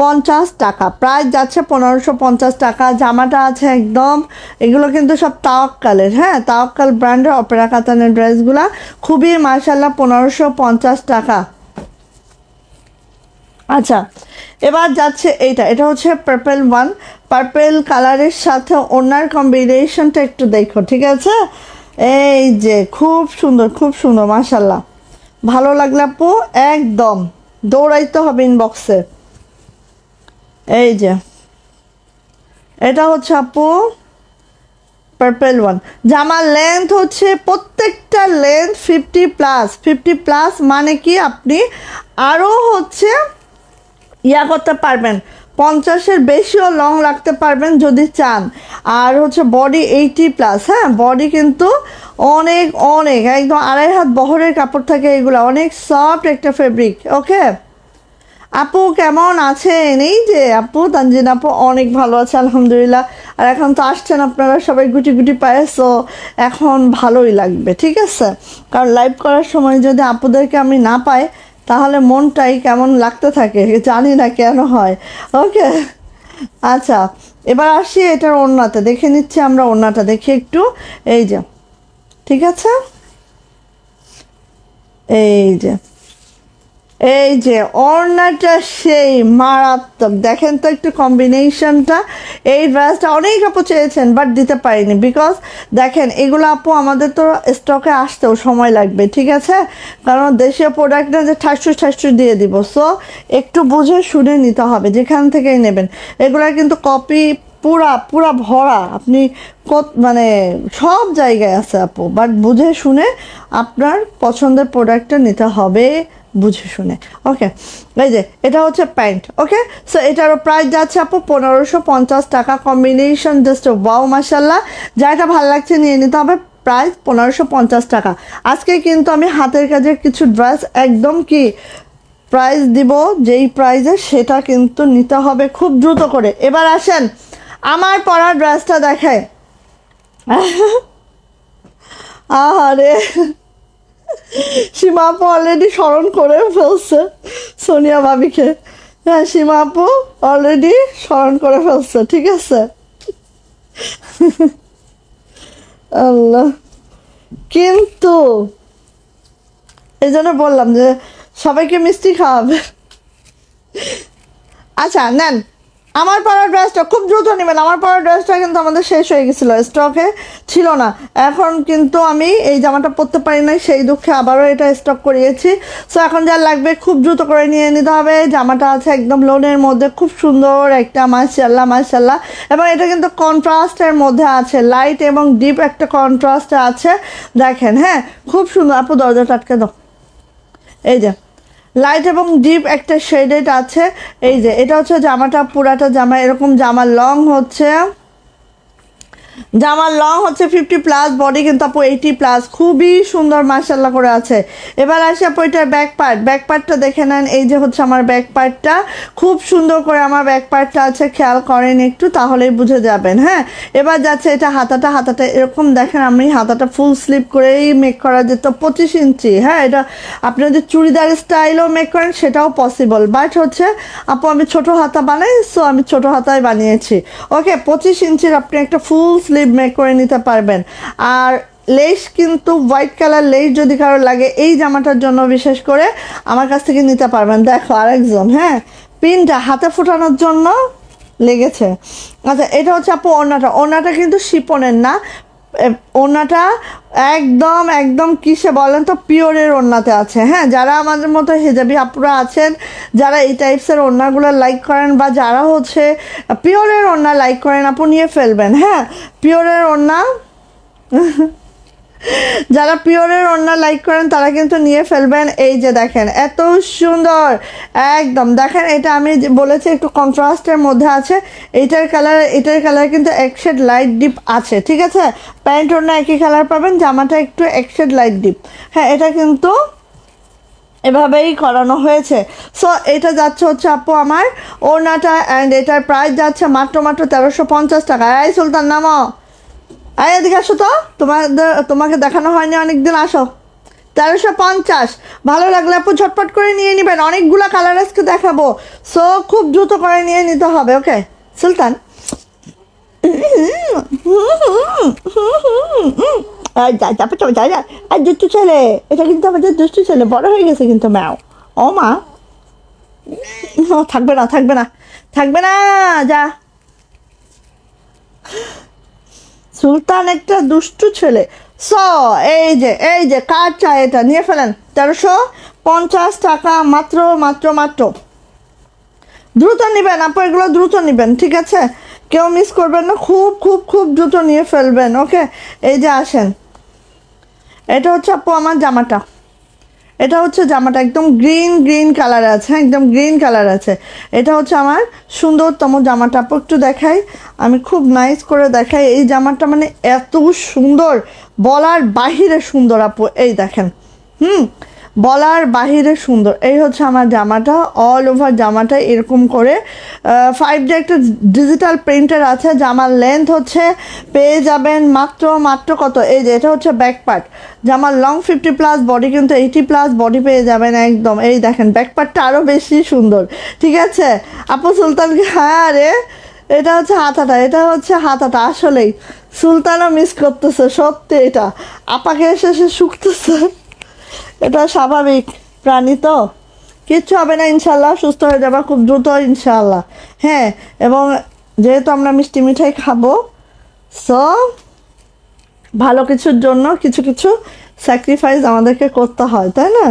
পঞ্চাশ টাকা প্রাইস যাচ্ছে পনেরোশো পঞ্চাশ টাকা জামাটা আছে একদম এগুলো কিন্তু সব তাওয়াক্কালের হ্যাঁ তাওয়াক্কাল ব্র্যান্ডের অপেরা কাতানের ড্রেসগুলা খুবই মার্শাল্লাহ পনেরোশো পঞ্চাশ টাকা আচ্ছা এবার যাচ্ছে এইটা এটা হচ্ছে পার্পেল ওয়ান পার্পেল কালারের সাথে ওনার কম্বিনেশনটা একটু দেখো ঠিক আছে এই যে খুব সুন্দর খুব সুন্দর মাশাল্লাহ ভালো লাগলে আপু একদম দৌড়াইতে হবে ইনবক্সে এই যে এটা হচ্ছে আপু পার্পেল ওয়ান জামার লেন্থ হচ্ছে প্রত্যেকটা length fifty plus fifty plus মানে কি আপনি আরও হচ্ছে ইয়া করতে পারবেন পঞ্চাশের বেশিও লং রাখতে পারবেন যদি চান আর হচ্ছে বডি এইটি প্লাস হ্যাঁ বডি কিন্তু অনেক অনেক একদম আড়াই হাত বহরের কাপড় থাকে এগুলো অনেক সফট একটা ফেব্রিক ওকে আপু কেমন আছেন এই যে আপু তানজিন আপু অনেক ভালো আছে আলহামদুলিল্লাহ আর এখন তো আসছেন আপনারা সবাই গুটি গুটি পায়ে সো এখন ভালোই লাগবে ঠিক আছে কারণ লাইভ করার সময় যদি আপুদেরকে আমি না পাই তাহলে মনটাই কেমন লাগতে থাকে জানি না কেন হয় ওকে আচ্ছা এবার আসি এটার ওড়নাতে দেখে নিচ্ছি আমরা ওড়নাটা দেখি একটু এই যে ঠিক আছে এই যে এই যে অর্ণাটা সেই মারাত্মক দেখেন তো একটু কম্বিনেশনটা এই ড্রেসটা অনেক আপু চেয়েছেন বাট দিতে পারিনি বিকজ দেখেন এগুলো আপু আমাদের তো স্টকে আসতেও সময় লাগবে ঠিক আছে কারণ দেশীয় প্রোডাক্টটা যে ঠাসু ঠাসু দিয়ে দিব সো একটু বুঝে শুনে নিতে হবে যেখান থেকেই নেবেন এগুলো কিন্তু কপি পুরা পুরা ভরা আপনি মানে সব জায়গায় আছে আপু বাট বুঝে শুনে আপনার পছন্দের প্রোডাক্টটা নিতে হবে বুঝে শুনে ওকে এই যে এটা হচ্ছে প্যান্ট ওকে সো এটারও প্রাইস যাচ্ছে আপু পনেরোশো পঞ্চাশ টাকা কম্বিনেশন জাস্ট ওয়াও মাসাল্লাহ যাইটা ভালো লাগছে নিয়ে নিতে হবে প্রাইস পনেরোশো পঞ্চাশ টাকা আজকে কিন্তু আমি হাতের কাজে কিছু ড্রেস একদম কি প্রাইস দিব যেই প্রাইজে সেটা কিন্তু নিতে হবে খুব দ্রুত করে এবার আসেন আমার পড়ার ড্রেসটা দেখায় আহারে সীমা আপু অলরেডি স্মরণ করে ফেলছে সোনিয়া ভাবিকে হ্যাঁ সীমা আপু অলরেডি স্মরণ করে ফেলছে ঠিক আছে আল্লাহ কিন্তু এই জন্য বললাম যে সবাইকে মিষ্টি খাওয়াবে আচ্ছা নেন আমার পাড়ার ড্রেসটা খুব দ্রুত নেবেন আমার পাড়ার ড্রেসটা কিন্তু আমাদের শেষ হয়ে গেছিল স্টকে ছিল না এখন কিন্তু আমি এই জামাটা পরতে পারি না সেই দুঃখে আবারও এটা স্টক করিয়েছি সো এখন যা লাগবে খুব দ্রুত করে নিয়ে নিতে হবে জামাটা আছে একদম লোনের মধ্যে খুব সুন্দর একটা মাসাল্লাহ মাসাল্লাহ এবং এটা কিন্তু কন্ট্রাস্টের মধ্যে আছে লাইট এবং ডিপ একটা কন্ট্রাস্ট আছে দেখেন হ্যাঁ খুব সুন্দর আপু দরজাটা আটকে দাও এই যে লাইট এবং ডিপ একটা শেডেড আছে এই যে এটা হচ্ছে জামাটা পুরাটা জামা এরকম জামা লং হচ্ছে জামার লং হচ্ছে ফিফটি প্লাস বডি কিন্তু আপু এইটি প্লাস খুবই সুন্দর মার্শাল্লাহ করে আছে এবার আসি আপু এটার ব্যাক পার্ট ব্যাক পার্টটা দেখে নেন এই যে হচ্ছে আমার ব্যাক পার্টটা খুব সুন্দর করে আমার ব্যাক পার্টটা আছে খেয়াল করেন একটু তাহলেই বুঝে যাবেন হ্যাঁ এবার যাচ্ছে এটা হাতাটা হাতাটা এরকম দেখেন আমি হাতাটা ফুল স্লিপ করেই মেক করা যেত পঁচিশ ইঞ্চি হ্যাঁ এটা আপনি যদি চুড়িদার স্টাইলও মেক করেন সেটাও পসিবল বাট হচ্ছে আপু আমি ছোট হাতা বানাই সো আমি ছোট হাতায় বানিয়েছি ওকে পঁচিশ ইঞ্চির আপনি একটা ফুল স্লিভ মেক করে নিতে পারবেন আর লেস কিন্তু হোয়াইট কালার লেস যদি কারোর লাগে এই জামাটার জন্য বিশেষ করে আমার কাছ থেকে নিতে পারবেন দেখো আরেকজন হ্যাঁ পিনটা হাতে ফোটানোর জন্য লেগেছে আচ্ছা এটা হচ্ছে আপু ওনাটা ওনাটা কিন্তু শিপনের না ওনাটা একদম একদম কিসে বলেন তো পিওরের ওড়নাতে আছে হ্যাঁ যারা আমাদের মতো হেজাবি আপুরা আছেন যারা এই টাইপসের ওড়নাগুলো লাইক করেন বা যারা হচ্ছে পিওরের ওড়না লাইক করেন আপু নিয়ে ফেলবেন হ্যাঁ পিওরের ওড়না যারা পিওরের ওড়না লাইক করেন তারা কিন্তু নিয়ে ফেলবেন এই যে দেখেন এত সুন্দর একদম দেখেন এটা আমি বলেছি একটু কন্ট্রাস্টের মধ্যে আছে এটার কালার এটার কালার কিন্তু এক লাইট ডিপ আছে ঠিক আছে প্যান্ট ওড়না একই কালার পাবেন জামাটা একটু এক শেড লাইট ডিপ হ্যাঁ এটা কিন্তু এভাবেই করানো হয়েছে সো এটা যাচ্ছে হচ্ছে আপু আমার ওড়নাটা অ্যান্ড এটার প্রাইস যাচ্ছে মাত্র মাত্র তেরোশো পঞ্চাশ টাকা এই সুলতান নামা আয় এদিকে আসো তো তোমাদের তোমাকে দেখানো হয়নি অনেকদিন আসো তেরোশো পঞ্চাশ ভালো লাগলে আপু ঝটপট করে নিয়ে নেবেন অনেকগুলো কালার আজকে দেখাবো সো খুব দ্রুত করে নিয়ে নিতে হবে ওকে সুলতান যা আর দুষ্টু ছেলে এটা কিন্তু আমাদের দুষ্টু ছেলে বড় হয়ে গেছে কিন্তু ম্যাও ও মা থাকবে না থাকবে না থাকবে না যা সুলতান একটা দুষ্টু ছেলে স এই যে এই যে কার চায় এটা নিয়ে ফেলেন তেরোশো পঞ্চাশ টাকা মাত্র মাত্র মাত্র দ্রুত নেবেন আপনার এগুলো দ্রুত নেবেন ঠিক আছে কেউ মিস করবেন না খুব খুব খুব দ্রুত নিয়ে ফেলবেন ওকে এই যে আসেন এটা হচ্ছে আপু আমার জামাটা এটা হচ্ছে জামাটা একদম গ্রিন গ্রিন কালার আছে একদম গ্রিন কালার আছে এটা হচ্ছে আমার সুন্দরতম জামাটা একটু দেখাই আমি খুব নাইস করে দেখাই এই জামাটা মানে এত সুন্দর বলার বাহিরে সুন্দর আপু এই দেখেন হুম বলার বাহিরে সুন্দর এই হচ্ছে আমার জামাটা অল ওভার জামাটা এরকম করে ফাইভ ডি একটা ডিজিটাল প্রিন্টার আছে জামার লেন্থ হচ্ছে পেয়ে যাবেন মাত্র মাত্র কত এই যে এটা হচ্ছে ব্যাক পার্ট জামার লং ফিফটি প্লাস বডি কিন্তু এইটি প্লাস বডি পেয়ে যাবেন একদম এই দেখেন ব্যাক পার্টটা আরও বেশি সুন্দর ঠিক আছে আপু সুলতানকে হ্যাঁ রে এটা হচ্ছে হাতাটা এটা হচ্ছে হাতাটা আসলেই সুলতানও মিস করতেছে সত্যি এটা আপাকে এসে সে শুকতেছে এটা স্বাভাবিক প্রাণী তো কিচ্ছু হবে না ইনশাল্লাহ সুস্থ হয়ে যাবে খুব দ্রুত ইনশাল্লাহ হ্যাঁ এবং যেহেতু আমরা মিষ্টি মিঠাই খাবো সো ভালো কিছুর জন্য কিছু কিছু স্যাক্রিফাইস আমাদেরকে করতে হয় তাই না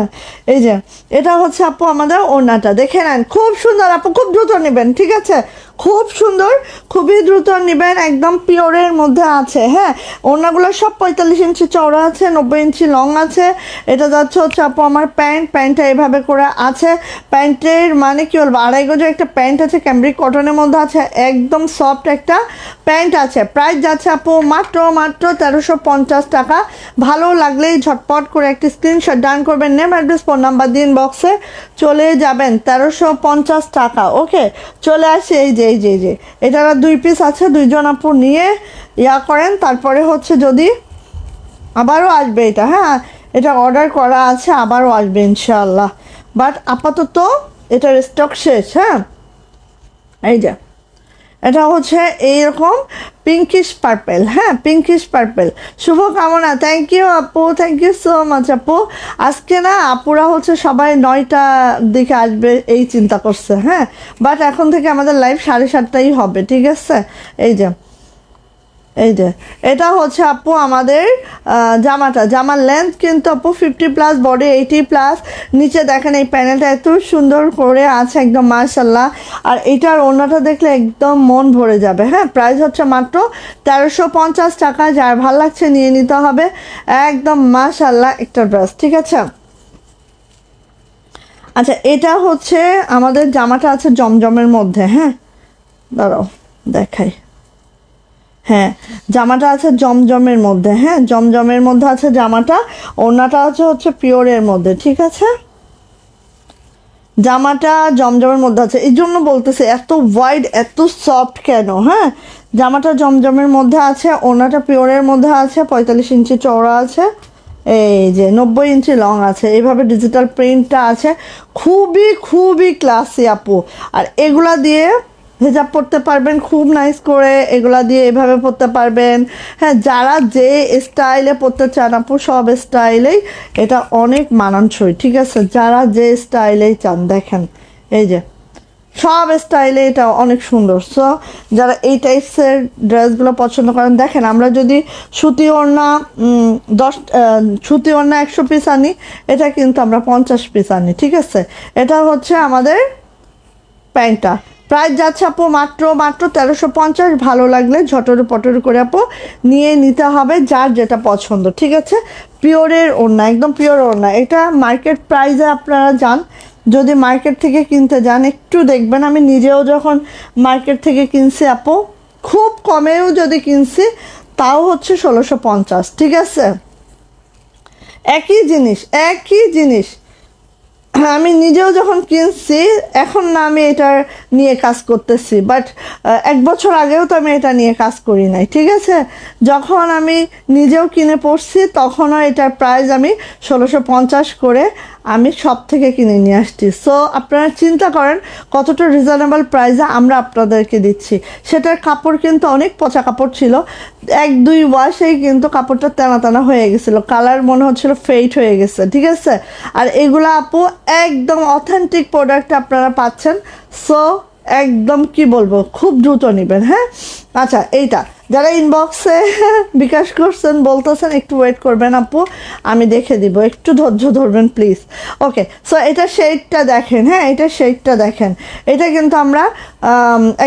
এই যে এটা হচ্ছে আপু আমাদের ওনাটা দেখে নেন খুব সুন্দর আপু খুব দ্রুত নেবেন ঠিক আছে খুব সুন্দর খুবই দ্রুত নেবেন একদম পিওরের মধ্যে আছে হ্যাঁ ওনাগুলো সব পঁয়তাল্লিশ ইঞ্চি চওড়া আছে নব্বই ইঞ্চি লং আছে এটা যাচ্ছে হচ্ছে আপু আমার প্যান্ট প্যান্টটা এভাবে করে আছে প্যান্টের মানে কী বলবো আড়াই গজের একটা প্যান্ট আছে ক্যামব্রিক কটনের মধ্যে আছে একদম সফট একটা প্যান্ট আছে প্রাইস যাচ্ছে আপু মাত্র মাত্র তেরোশো পঞ্চাশ টাকা ভালো লাগলেই ঝটপট করে একটি স্ক্রিনশট ডান করবেন নেম অ্যাড্রেস ফোন নাম্বার দিন বক্সে চলে যাবেন তেরোশো পঞ্চাশ টাকা ওকে চলে আসে এই যে যে এই যে এই যে এটা দুই পিস আছে দুইজন আপু নিয়ে ইয়া করেন তারপরে হচ্ছে যদি আবারও আসবে এটা হ্যাঁ এটা অর্ডার করা আছে আবারও আসবে ইনশাল্লাহ বাট আপাতত এটার স্টক শেষ হ্যাঁ এই যা এটা হচ্ছে এইরকম পিঙ্কিশ পার্পেল হ্যাঁ পিঙ্কিশ পার্পেল শুভকামনা থ্যাংক ইউ আপু থ্যাংক ইউ সো মাচ আপু আজকে না আপুরা হচ্ছে সবাই নয়টা দিকে আসবে এই চিন্তা করছে হ্যাঁ বাট এখন থেকে আমাদের লাইফ সাড়ে সাতটাই হবে ঠিক আছে এই যে এই যে এটা হচ্ছে আপু আমাদের জামাটা জামার লেন্থ কিন্তু আপু fifty plus body eighty plus নিচে দেখেন এই প্যানেলটা এত সুন্দর করে আছে একদম মার্শাল্লাহ আর এটার অন্যটা দেখলে একদম মন ভরে যাবে হ্যাঁ প্রাইস হচ্ছে মাত্র তেরোশো পঞ্চাশ টাকা যার ভাল লাগছে নিয়ে নিতে হবে একদম মার্শাল্লাহ একটা ড্রেস ঠিক আছে আচ্ছা এটা হচ্ছে আমাদের জামাটা আছে জমজমের মধ্যে হ্যাঁ দাঁড়াও দেখাই হ্যাঁ জামাটা আছে জমজমের মধ্যে হ্যাঁ জমজমের মধ্যে আছে জামাটা ওড়নাটা আছে হচ্ছে পিওরের মধ্যে ঠিক আছে জামাটা জমজমের মধ্যে আছে এই জন্য বলতেছে এত ওয়াইড এত সফট কেন হ্যাঁ জামাটা জমজমের মধ্যে আছে ওনাটা পিওরের মধ্যে আছে পঁয়তাল্লিশ ইঞ্চি চওড়া আছে এই যে নব্বই ইঞ্চি লং আছে এইভাবে ডিজিটাল প্রিন্টটা আছে খুবই খুবই ক্লাসি আপু আর এগুলা দিয়ে হেজাব পরতে পারবেন খুব নাইস করে এগুলা দিয়ে এভাবে পরতে পারবেন হ্যাঁ যারা যে স্টাইলে পরতে চান আপু সব স্টাইলেই এটা অনেক মানানসই ঠিক আছে যারা যে স্টাইলেই চান দেখেন এই যে সব স্টাইলে এটা অনেক সুন্দর সো যারা এই টাইপসের ড্রেসগুলো পছন্দ করেন দেখেন আমরা যদি সুতি ওড়না দশ সুতি ওড়না একশো পিস আনি এটা কিন্তু আমরা পঞ্চাশ পিস আনি ঠিক আছে এটা হচ্ছে আমাদের প্যান্টটা প্রাইস যাচ্ছে আপু মাত্র মাত্র তেরোশো পঞ্চাশ ভালো লাগলে ঝটরে পটরে করে আপু নিয়ে নিতে হবে যার যেটা পছন্দ ঠিক আছে পিওরের ওড়না একদম পিওর ওড়না এটা মার্কেট প্রাইসে আপনারা যান যদি মার্কেট থেকে কিনতে যান একটু দেখবেন আমি নিজেও যখন মার্কেট থেকে কিনছি আপু খুব কমেও যদি কিনছি তাও হচ্ছে ষোলোশো পঞ্চাশ ঠিক আছে একই জিনিস একই জিনিস আমি নিজেও যখন কিনছি এখন না আমি এটার নিয়ে কাজ করতেছি বাট এক বছর আগেও তো আমি এটা নিয়ে কাজ করি নাই ঠিক আছে যখন আমি নিজেও কিনে পড়ছি তখনও এটার প্রাইস আমি ষোলোশো পঞ্চাশ করে আমি সব থেকে কিনে নিয়ে আসছি সো আপনারা চিন্তা করেন কতটা রিজনেবল প্রাইসে আমরা আপনাদেরকে দিচ্ছি সেটার কাপড় কিন্তু অনেক পচা কাপড় ছিল এক দুই ওয়াশেই কিন্তু কাপড়টা তেনা তেনা হয়ে গেছিলো কালার মনে হচ্ছিলো ফেইট হয়ে গেছে ঠিক আছে আর এগুলো আপু একদম অথেন্টিক প্রোডাক্ট আপনারা পাচ্ছেন সো একদম কি বলবো খুব দ্রুত নেবেন হ্যাঁ আচ্ছা এইটা যারা ইনবক্সে বিকাশ করছেন বলতেছেন একটু ওয়েট করবেন আপু আমি দেখে দিব একটু ধৈর্য ধরবেন প্লিজ ওকে সো এটা শেডটা দেখেন হ্যাঁ এটা শেডটা দেখেন এটা কিন্তু আমরা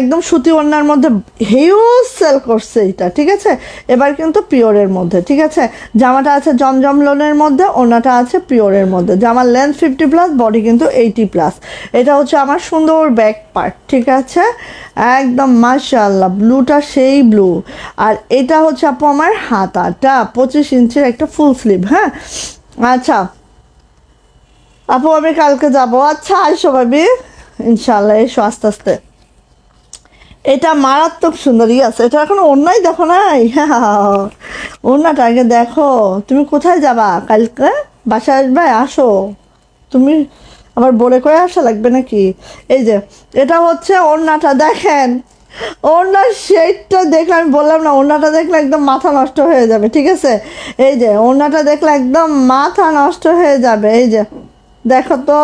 একদম সুতি অন্যার মধ্যে হিউজ সেল করছে এটা ঠিক আছে এবার কিন্তু পিওরের মধ্যে ঠিক আছে জামাটা আছে জমজম লোনের মধ্যে ওনাটা আছে পিওরের মধ্যে জামার লেন্থ ফিফটি প্লাস বডি কিন্তু এইটি প্লাস এটা হচ্ছে আমার সুন্দর ব্যাক পার্ট ঠিক আছে একদম মাশাল্লাহ ব্লুটা সেই ব্লু আর এটা হচ্ছে আপু আমার হাতাটা পঁচিশ ইঞ্চির একটা ফুল স্লিভ হ্যাঁ আচ্ছা আপু আমি কালকে যাব আচ্ছা আইসো ভাবি ইনশাল্লাহ এসো আস্তে আস্তে এটা মারাত্মক সুন্দরই আছে এটা এখন অন্যায় দেখো নাই অন্যটা আগে দেখো তুমি কোথায় যাবা কালকে বাসায় আসবে আসো তুমি আবার বলে করে আসা লাগবে নাকি এই যে এটা হচ্ছে অন্যটা দেখেন ওনার শেডটা দেখলে আমি বললাম না ওনাটা দেখলে একদম মাথা নষ্ট হয়ে যাবে ঠিক আছে এই যে ওনাটা দেখলে একদম মাথা নষ্ট হয়ে যাবে এই যে দেখো তো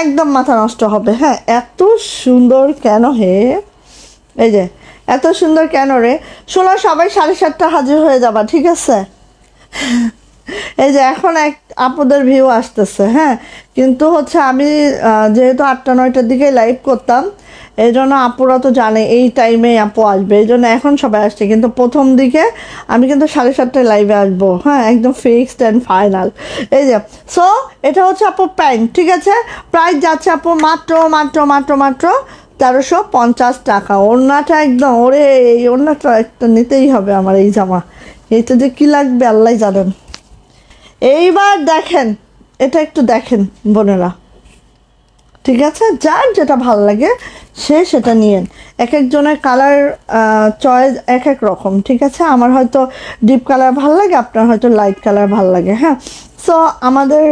একদম মাথা নষ্ট হবে হ্যাঁ এত সুন্দর কেন হে এই যে এত সুন্দর কেন রে শোনো সবাই সাড়ে সাতটা হাজির হয়ে যাবা ঠিক আছে এই যে এখন এক আপদের ভিউ আসতেছে হ্যাঁ কিন্তু হচ্ছে আমি যেহেতু আটটা নয়টার দিকে লাইভ করতাম এই জন্য আপুরা তো জানে এই টাইমে আপু আসবে এই জন্য এখন সবাই আসছে কিন্তু প্রথম দিকে আমি কিন্তু সাড়ে সাতটায় লাইভে আসবো হ্যাঁ একদম ফিক্সড অ্যান্ড ফাইনাল এই যে সো এটা হচ্ছে আপু প্যান্ট ঠিক আছে প্রাইস যাচ্ছে আপু মাত্র মাত্র মাত্র মাত্র তেরোশো পঞ্চাশ টাকা ওড়নাটা একদম ওরে এই ওড়নাটা একটা নিতেই হবে আমার এই জামা এইটা যে কী লাগবে আল্লাহ জানেন এইবার দেখেন এটা একটু দেখেন বোনেরা ঠিক আছে যার যেটা ভাল লাগে সে সেটা নিয়েন এক একজনের কালার চয়েস এক এক রকম ঠিক আছে আমার হয়তো ডিপ কালার ভাল লাগে আপনার হয়তো লাইট কালার ভাল লাগে হ্যাঁ সো আমাদের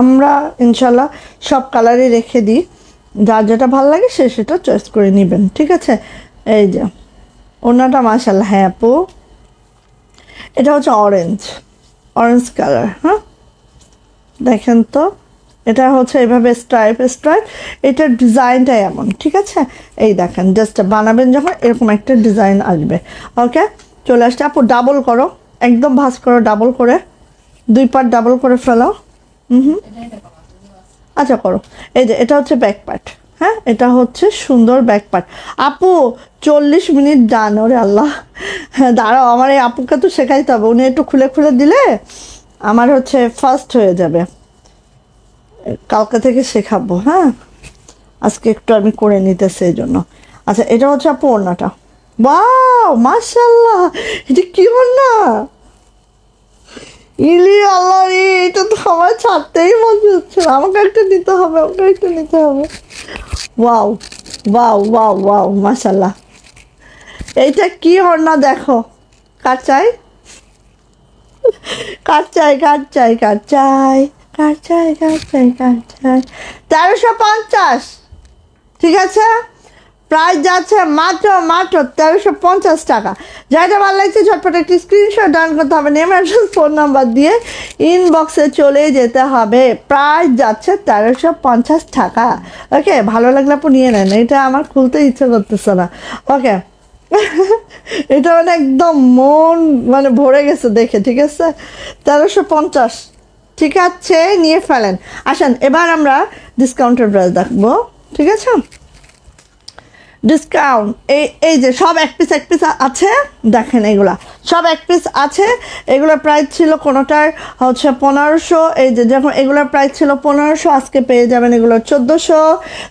আমরা ইনশাল্লাহ সব কালারই রেখে দিই যার যেটা ভাল লাগে সে সেটা চয়েস করে নেবেন ঠিক আছে এই যে ওনাটা মাসাল্লাহ হ্যাঁ আপু এটা হচ্ছে অরেঞ্জ অরেঞ্জ কালার হ্যাঁ দেখেন তো এটা হচ্ছে এভাবে স্ট্রাইপ স্ট্রাইপ এটার ডিজাইনটাই এমন ঠিক আছে এই দেখেন জাস্ট বানাবেন যখন এরকম একটা ডিজাইন আসবে ওকে চলে আসছে আপু ডাবল করো একদম ভাস করো ডাবল করে দুই পার্ট ডাবল করে ফেলাও হুম আচ্ছা করো এই যে এটা হচ্ছে ব্যাক পার্ট হ্যাঁ এটা হচ্ছে সুন্দর ব্যাক পার্ট আপু চল্লিশ মিনিট ডান ওরে আল্লাহ হ্যাঁ দাঁড়াও আমার এই আপুকে তো শেখাইতে হবে উনি একটু খুলে খুলে দিলে আমার হচ্ছে ফার্স্ট হয়ে যাবে কালকা থেকে শেখাবো হ্যাঁ আজকে একটু আমি করে নিতে সেই জন্য আচ্ছা এটা হচ্ছে আপু ওড়নাটা বাও মাশাল্লাহ এটা কি ওড়না ইলি আল্লাহ এটা তো আমার ছাড়তেই মজা হচ্ছে আমাকে একটা নিতে হবে আমাকে একটা নিতে হবে ওয়াও ওয়াও ওয়াও ওয়াও মাশাল্লাহ এইটা কি ওড়না দেখো কার চাই কার চাই কার চাই কার চাই তেরোশো পঞ্চাশ ঠিক আছে প্রাইস যাচ্ছে মাত্র মাত্র তেরোশো পঞ্চাশ টাকা যাইটা ভালো লাগছে ঝটপট একটি স্ক্রিনশট ডান করতে হবে নেমার্জেন্স ফোন নাম্বার দিয়ে ইনবক্সে চলে যেতে হবে প্রাইস যাচ্ছে তেরোশো পঞ্চাশ টাকা ওকে ভালো লাগলে আপনি নিয়ে নেন এটা আমার খুলতে ইচ্ছে করতেছে না ওকে এটা মানে একদম মন মানে ভরে গেছে দেখে ঠিক আছে তেরোশো পঞ্চাশ ঠিক আছে নিয়ে ফেলেন আসেন এবার আমরা ডিসকাউন্টের ড্রেস দেখবো ঠিক আছে ডিসকাউন্ট এই এই যে সব এক পিস এক পিস আছে দেখেন এগুলা সব এক পিস আছে এগুলোর প্রাইস ছিল কোনোটার হচ্ছে পনেরোশো এই যে যখন এগুলোর প্রাইস ছিল পনেরোশো আজকে পেয়ে যাবেন এগুলো চোদ্দোশো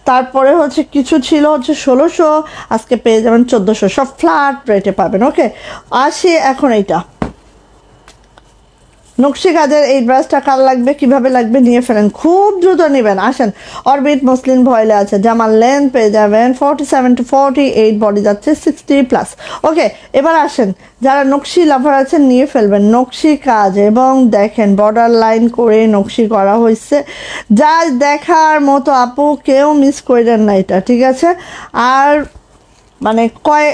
তারপরে হচ্ছে কিছু ছিল হচ্ছে ষোলোশো আজকে পেয়ে যাবেন চোদ্দোশো সব ফ্ল্যাট রেটে পাবেন ওকে আসি এখন এইটা নকশি কাজের এই ড্রেসটা কার লাগবে কিভাবে লাগবে নিয়ে ফেলেন খুব দ্রুত নেবেন আসেন অরবিট মুসলিম ভয়লে আছে জামার লেন্থ পেয়ে যাবেন forty seven to forty eight body যাচ্ছে সিক্সটি প্লাস ওকে এবার আসেন যারা নকশি লাভার আছেন নিয়ে ফেলবেন নকশি কাজ এবং দেখেন বর্ডার লাইন করে নকশি করা হয়েছে যা দেখার মতো আপু কেউ মিস দেন না এটা ঠিক আছে আর মানে কয়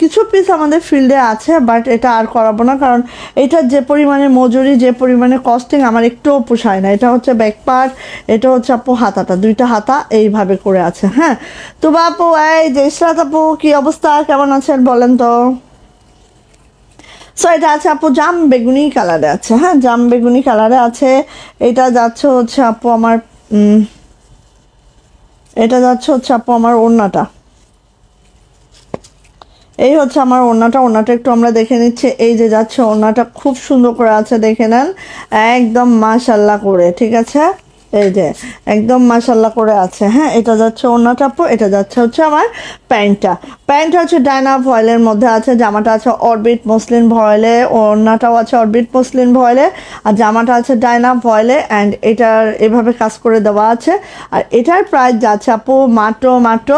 কিছু পিস আমাদের ফিল্ডে আছে বাট এটা আর করাবো না কারণ এটা যে পরিমাণে মজুরি যে পরিমাণে কস্টিং আমার একটুও পোষায় না এটা হচ্ছে ব্যাক পার্ট এটা হচ্ছে আপু হাতাটা দুইটা হাতা এইভাবে করে আছে হ্যাঁ তো বাপু এই যে আপু কী অবস্থা কেমন আছেন বলেন তো সো এটা আছে আপু জাম বেগুনি কালারে আছে হ্যাঁ জাম বেগুনি কালারে আছে এটা যাচ্ছে হচ্ছে আপু আমার এটা যাচ্ছে হচ্ছে আপু আমার ওড়নাটা এই হচ্ছে আমার ওনাটা ওনাটা একটু আমরা দেখে নিচ্ছি এই যে যাচ্ছে ওনাটা খুব সুন্দর করে আছে দেখে নেন একদম মাশাল্লাহ করে ঠিক আছে এই যে একদম মাসাল্লা করে আছে হ্যাঁ এটা যাচ্ছে ওনাটা এটা যাচ্ছে হচ্ছে আমার প্যান্টটা প্যান্টটা হচ্ছে ডায়না ভয়েলের মধ্যে আছে জামাটা আছে অরবিট মসলিন ভয়েলে ওনাটাও আছে অরবিট মসলিন ভয়েলে আর জামাটা আছে ডায়না ভয়েলে অ্যান্ড এটার এভাবে কাজ করে দেওয়া আছে আর এটার প্রাইস যাচ্ছে আপু মাত্র মাত্র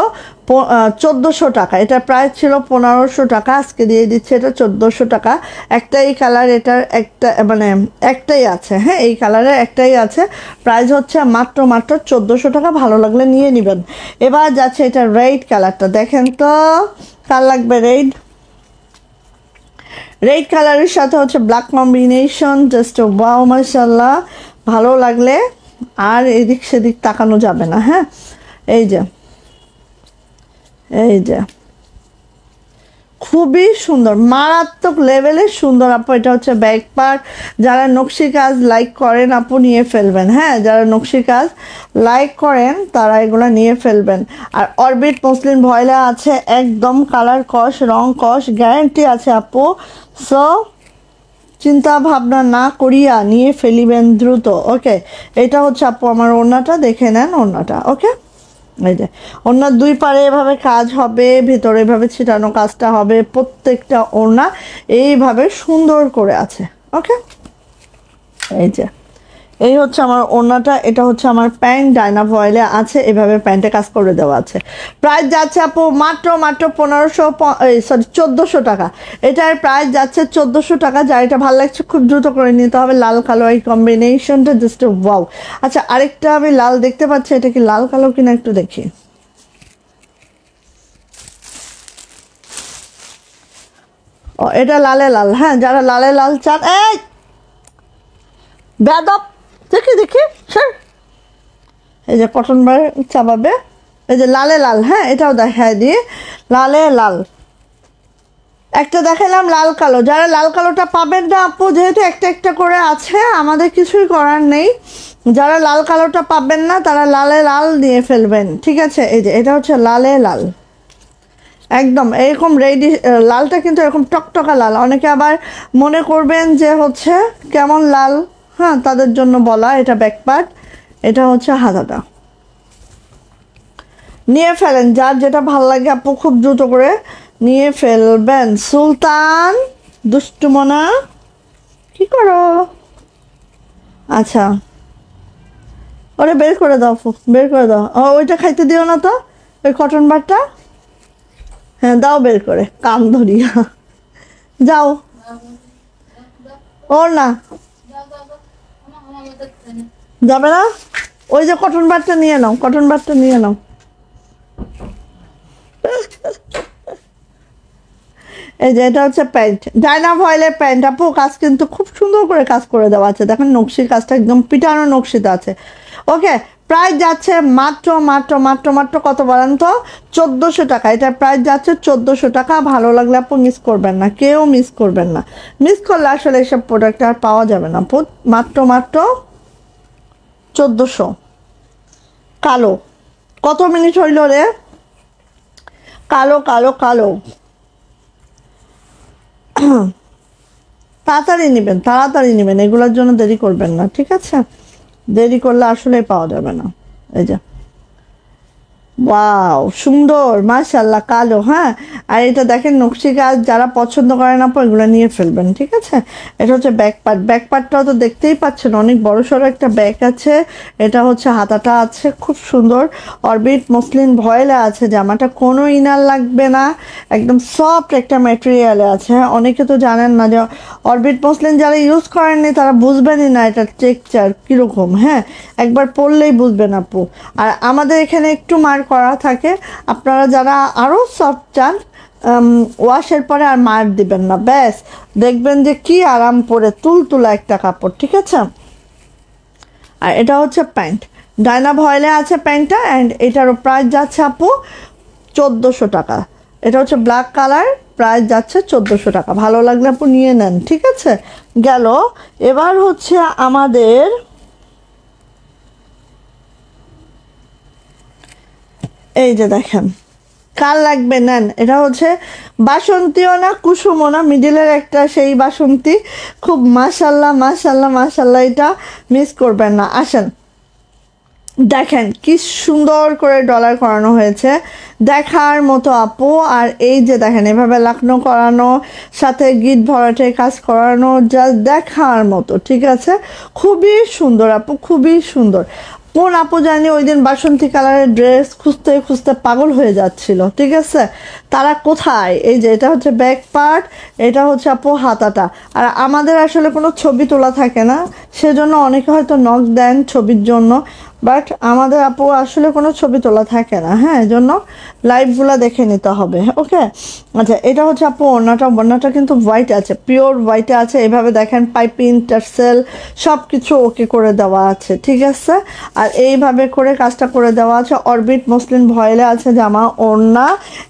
চোদ্দোশো টাকা এটা প্রায় ছিল পনেরোশো টাকা আজকে দিয়ে দিচ্ছে এটা চোদ্দোশো টাকা একটাই কালার এটার একটা মানে একটাই আছে হ্যাঁ এই কালারের একটাই আছে প্রাইস হচ্ছে মাত্র মাত্র চোদ্দোশো টাকা ভালো লাগলে নিয়ে নেবেন এবার যাচ্ছে এটা রেড কালারটা দেখেন তো কার লাগবে রেড রেড কালারের সাথে হচ্ছে ব্ল্যাক কম্বিনেশন জাস্ট ওয়াও মার্শাল্লাহ ভালো লাগলে আর এদিক সেদিক তাকানো যাবে না হ্যাঁ এই যে এই যে খুবই সুন্দর মারাত্মক লেভেলে সুন্দর আপু এটা হচ্ছে ব্যাক পার্ক যারা নকশি কাজ লাইক করেন আপু নিয়ে ফেলবেন হ্যাঁ যারা নকশি কাজ লাইক করেন তারা এগুলো নিয়ে ফেলবেন আর অরবিট মুসলিম ভয়লা আছে একদম কালার কষ রং কষ গ্যারেন্টি আছে আপু সো চিন্তা ভাবনা না করিয়া নিয়ে ফেলিবেন দ্রুত ওকে এটা হচ্ছে আপু আমার ওনাটা দেখে নেন ওনাটা ওকে এই যে ওনার দুই পারে এভাবে কাজ হবে ভেতরে এভাবে ছিটানো কাজটা হবে প্রত্যেকটা ওনা এইভাবে সুন্দর করে আছে ওকে এই যে এই হচ্ছে আমার ওড়নাটা এটা হচ্ছে আমার প্যান্ট ডাইনা ভয়েলে আছে এভাবে প্যান্টে কাজ করে দেওয়া আছে প্রাইস যাচ্ছে আপু মাত্র মাত্র পনেরোশো সরি চোদ্দোশো টাকা এটার প্রাইস যাচ্ছে চোদ্দোশো টাকা যা এটা ভালো লাগছে খুব দ্রুত করে নিতে হবে লাল কালো এই কম্বিনেশনটা জাস্ট ওয়াও আচ্ছা আরেকটা আমি লাল দেখতে পাচ্ছি এটা কি লাল কালো কিনা একটু দেখি ও এটা লালে লাল হ্যাঁ যারা লালে লাল চান এই বেদপ দেখি দেখি স্যার এই যে কটন বার চাপাবে এই যে লালে লাল হ্যাঁ এটাও দেখায় দিয়ে লালে লাল একটা দেখালাম লাল কালো যারা লাল কালোটা পাবেন না আপু যেহেতু একটা একটা করে আছে আমাদের কিছুই করার নেই যারা লাল কালোটা পাবেন না তারা লালে লাল দিয়ে ফেলবেন ঠিক আছে এই যে এটা হচ্ছে লালে লাল একদম এরকম রেডি লালটা কিন্তু এরকম টকটকা লাল অনেকে আবার মনে করবেন যে হচ্ছে কেমন লাল হ্যাঁ তাদের জন্য বলা এটা ব্যাকপার্ট এটা হচ্ছে হাতাটা নিয়ে ফেলেন যার যেটা ভাল লাগে আপু খুব দ্রুত করে নিয়ে ফেলবেন সুলতান দুষ্টুমনা কি করো আচ্ছা ওরে বের করে দাও বের করে দাও ও ওইটা খাইতে দিও না তো ওই কটন বারটা হ্যাঁ দাও বের করে কান ধরিয়া যাও ওর না যাবে না ওই যে কটন বারটা নিয়ে নাও কটন বারটা নিয়ে নাও এই যে এটা হচ্ছে প্যান্ট ডাইনা ভয়েলের প্যান্ট আপু কাজ কিন্তু খুব সুন্দর করে কাজ করে দেওয়া আছে দেখেন নকশির কাজটা একদম পিটানো নকশিতে আছে ওকে প্রাইস যাচ্ছে মাত্র মাত্র মাত্র মাত্র কত বলেন তো চোদ্দোশো টাকা এটার প্রাইস যাচ্ছে চোদ্দোশো টাকা ভালো লাগলে আপু মিস করবেন না কেউ মিস করবেন না মিস করলে আসলে এসব প্রোডাক্ট আর পাওয়া যাবে না মাত্র মাত্র চোদ্দোশো কালো কত মিনিট হইল রে কালো কালো কালো তাড়াতাড়ি নেবেন তাড়াতাড়ি নেবেন এগুলোর জন্য দেরি করবেন না ঠিক আছে দেরি করলে আসলে পাওয়া যাবে না এই যে ওয়াও সুন্দর মাশাল্লাহ কালো হ্যাঁ আর এটা দেখেন নকশি কাজ যারা পছন্দ না পর এগুলো নিয়ে ফেলবেন ঠিক আছে এটা হচ্ছে ব্যাক পার্ট ব্যাক পার্টটাও তো দেখতেই পাচ্ছেন অনেক বড় সড়ো একটা ব্যাগ আছে এটা হচ্ছে হাতাটা আছে খুব সুন্দর অরবিট মসলিন ভয়েলে আছে জামাটা কোনো ইনার লাগবে না একদম সফট একটা ম্যাটেরিয়ালে আছে হ্যাঁ অনেকে তো জানেন না যে অরবিট মসলিন যারা ইউজ করেননি তারা বুঝবেনই না এটা টেকচার কীরকম হ্যাঁ একবার পরলেই বুঝবেন আপু আর আমাদের এখানে একটু মার্ক করা থাকে আপনারা যারা আরও সফট চান ওয়াশের পরে আর মার দিবেন না ব্যাস দেখবেন যে কি আরাম পরে তুলতুলা একটা কাপড় ঠিক আছে আর এটা হচ্ছে প্যান্ট ডায়না ভয়লে আছে প্যান্টটা অ্যান্ড এটারও প্রাইস যাচ্ছে আপু চোদ্দোশো টাকা এটা হচ্ছে ব্ল্যাক কালার প্রাইস যাচ্ছে চোদ্দোশো টাকা ভালো লাগলে আপু নিয়ে নেন ঠিক আছে গেল এবার হচ্ছে আমাদের এই যে দেখেন কার লাগবে নেন এটা হচ্ছে বাসন্তীও না কুসুমও না মিডিলের একটা সেই বাসন্তী খুব মাসাল্লাহ মাসাল্লাহ মাসাল্লাহ এটা মিস করবেন না আসেন দেখেন কি সুন্দর করে ডলার করানো হয়েছে দেখার মতো আপু আর এই যে দেখেন এভাবে লাখনো করানো সাথে গিট ভরাটে কাজ করানো যা দেখার মতো ঠিক আছে খুবই সুন্দর আপু খুবই সুন্দর কোন আপু জানি ওই দিন বাসন্তী কালারের ড্রেস খুঁজতে খুঁজতে পাগল হয়ে যাচ্ছিল ঠিক আছে তারা কোথায় এই যে এটা হচ্ছে ব্যাক পার্ট এটা হচ্ছে আপু হাতাটা আর আমাদের আসলে কোনো ছবি তোলা থাকে না সেজন্য অনেকে হয়তো নখ দেন ছবির জন্য বাট আমাদের আপু আসলে কোনো ছবি তোলা থাকে না হ্যাঁ এই জন্য লাইভগুলো দেখে নিতে হবে ওকে আচ্ছা এটা হচ্ছে আপু ওনাটা ওনাটা কিন্তু হোয়াইট আছে পিওর হোয়াইটে আছে এভাবে দেখেন পাইপিং টার্সেল সব কিছু ওকে করে দেওয়া আছে ঠিক আছে আর এইভাবে করে কাজটা করে দেওয়া আছে অরবিট মুসলিম ভয়েলে আছে জামা ওড়না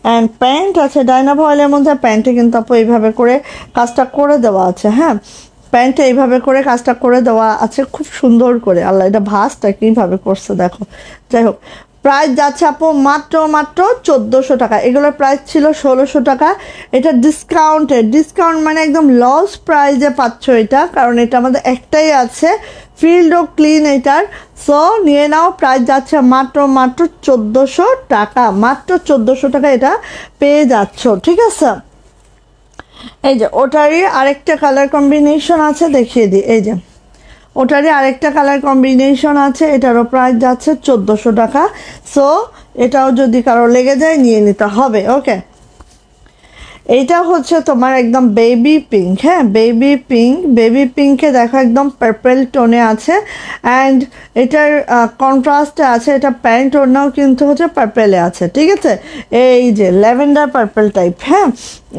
অ্যান্ড প্যান্ট আছে ডাইনা ভয়েলের মধ্যে প্যান্টে কিন্তু আপু এইভাবে করে কাজটা করে দেওয়া আছে হ্যাঁ প্যান্টটা এইভাবে করে কাজটা করে দেওয়া আছে খুব সুন্দর করে আল্লাহ এটা ভাসটা কীভাবে করছে দেখো যাই হোক প্রাইস যাচ্ছে আপু মাত্র মাত্র চোদ্দোশো টাকা এগুলোর প্রাইস ছিল ষোলোশো টাকা এটা ডিসকাউন্টে ডিসকাউন্ট মানে একদম লস প্রাইজে পাচ্ছ এটা কারণ এটা আমাদের একটাই আছে ফিল্ড ও ক্লিন এটার সো নিয়ে নাও প্রাইস যাচ্ছে মাত্র মাত্র চোদ্দোশো টাকা মাত্র চোদ্দোশো টাকা এটা পেয়ে যাচ্ছ ঠিক আছে এই যে ওটারই আরেকটা কালার কম্বিনেশন আছে দেখিয়ে দিই এই যে ওটারই আরেকটা কালার কম্বিনেশন আছে এটারও প্রাইস যাচ্ছে চোদ্দোশো টাকা সো এটাও যদি কারো লেগে যায় নিয়ে নিতে হবে ওকে এইটা হচ্ছে তোমার একদম বেবি পিঙ্ক হ্যাঁ বেবি পিঙ্ক বেবি পিঙ্কে দেখো একদম পার্পেল টোনে আছে অ্যান্ড এটার কন্ট্রাস্টে আছে এটা প্যান্ট ওনাও কিন্তু হচ্ছে পার্পেলে আছে ঠিক আছে এই যে ল্যাভেন্ডার পার্পেল টাইপ হ্যাঁ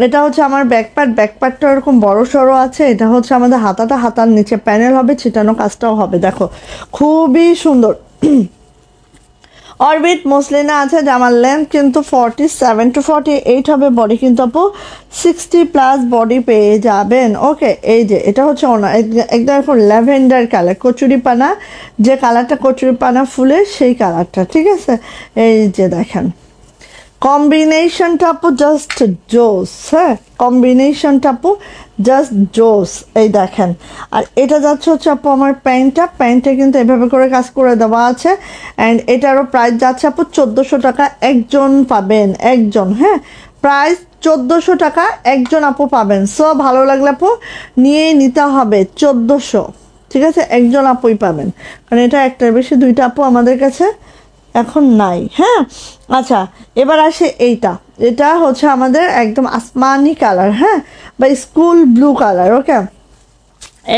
এটা হচ্ছে আমার ব্যাকপ্যাট ব্যাকপ্যাটটা এরকম বড় সড়ো আছে এটা হচ্ছে আমাদের হাতাটা হাতার নিচে প্যানেল হবে ছিটানো কাজটাও হবে দেখো খুবই সুন্দর অরবিট মসলিনা আছে জামার লেন্থ কিন্তু forty seven to forty eight হবে বডি কিন্তু আপু সিক্সটি প্লাস বডি পেয়ে যাবেন ওকে এই যে এটা হচ্ছে ওনার একদম এখন ল্যাভেন্ডার কালার কচুরিপানা যে কালারটা কচুরিপানা ফুলের সেই কালারটা ঠিক আছে এই যে দেখেন কম্বিনেশনটা আপু জাস্ট জোস হ্যাঁ কম্বিনেশনটা আপু জাস্ট জোস এই দেখেন আর এটা যাচ্ছে হচ্ছে আপু আমার প্যান্টটা প্যান্টটা কিন্তু এভাবে করে কাজ করে দেওয়া আছে অ্যান্ড এটারও প্রাইস যাচ্ছে আপু চোদ্দোশো টাকা একজন পাবেন একজন হ্যাঁ প্রাইস চোদ্দোশো টাকা একজন আপু পাবেন সো ভালো লাগলে আপু নিয়েই নিতে হবে চোদ্দোশো ঠিক আছে একজন আপুই পাবেন কারণ এটা একটার বেশি দুইটা আপু আমাদের কাছে এখন নাই হ্যাঁ আচ্ছা এবার আসে এইটা এটা হচ্ছে আমাদের একদম আসমানি কালার হ্যাঁ বা স্কুল ব্লু কালার ওকে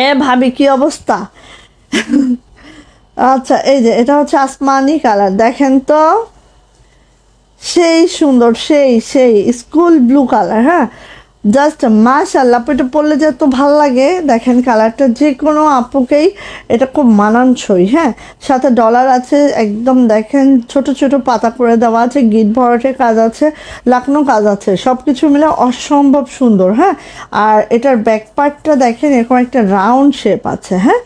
এ ভাবি কি অবস্থা আচ্ছা এই যে এটা হচ্ছে আসমানি কালার দেখেন তো সেই সুন্দর সেই সেই স্কুল ব্লু কালার হ্যাঁ জাস্ট মাশাল্লাহ আপু এটা পরলে যে এত ভালো লাগে দেখেন কালারটা যে কোনো আপুকেই এটা খুব মানানসই হ্যাঁ সাথে ডলার আছে একদম দেখেন ছোট ছোট পাতা করে দেওয়া আছে গিট ভরাটে কাজ আছে লাকনো কাজ আছে সব কিছু মিলে অসম্ভব সুন্দর হ্যাঁ আর এটার ব্যাক পার্টটা দেখেন এরকম একটা রাউন্ড শেপ আছে হ্যাঁ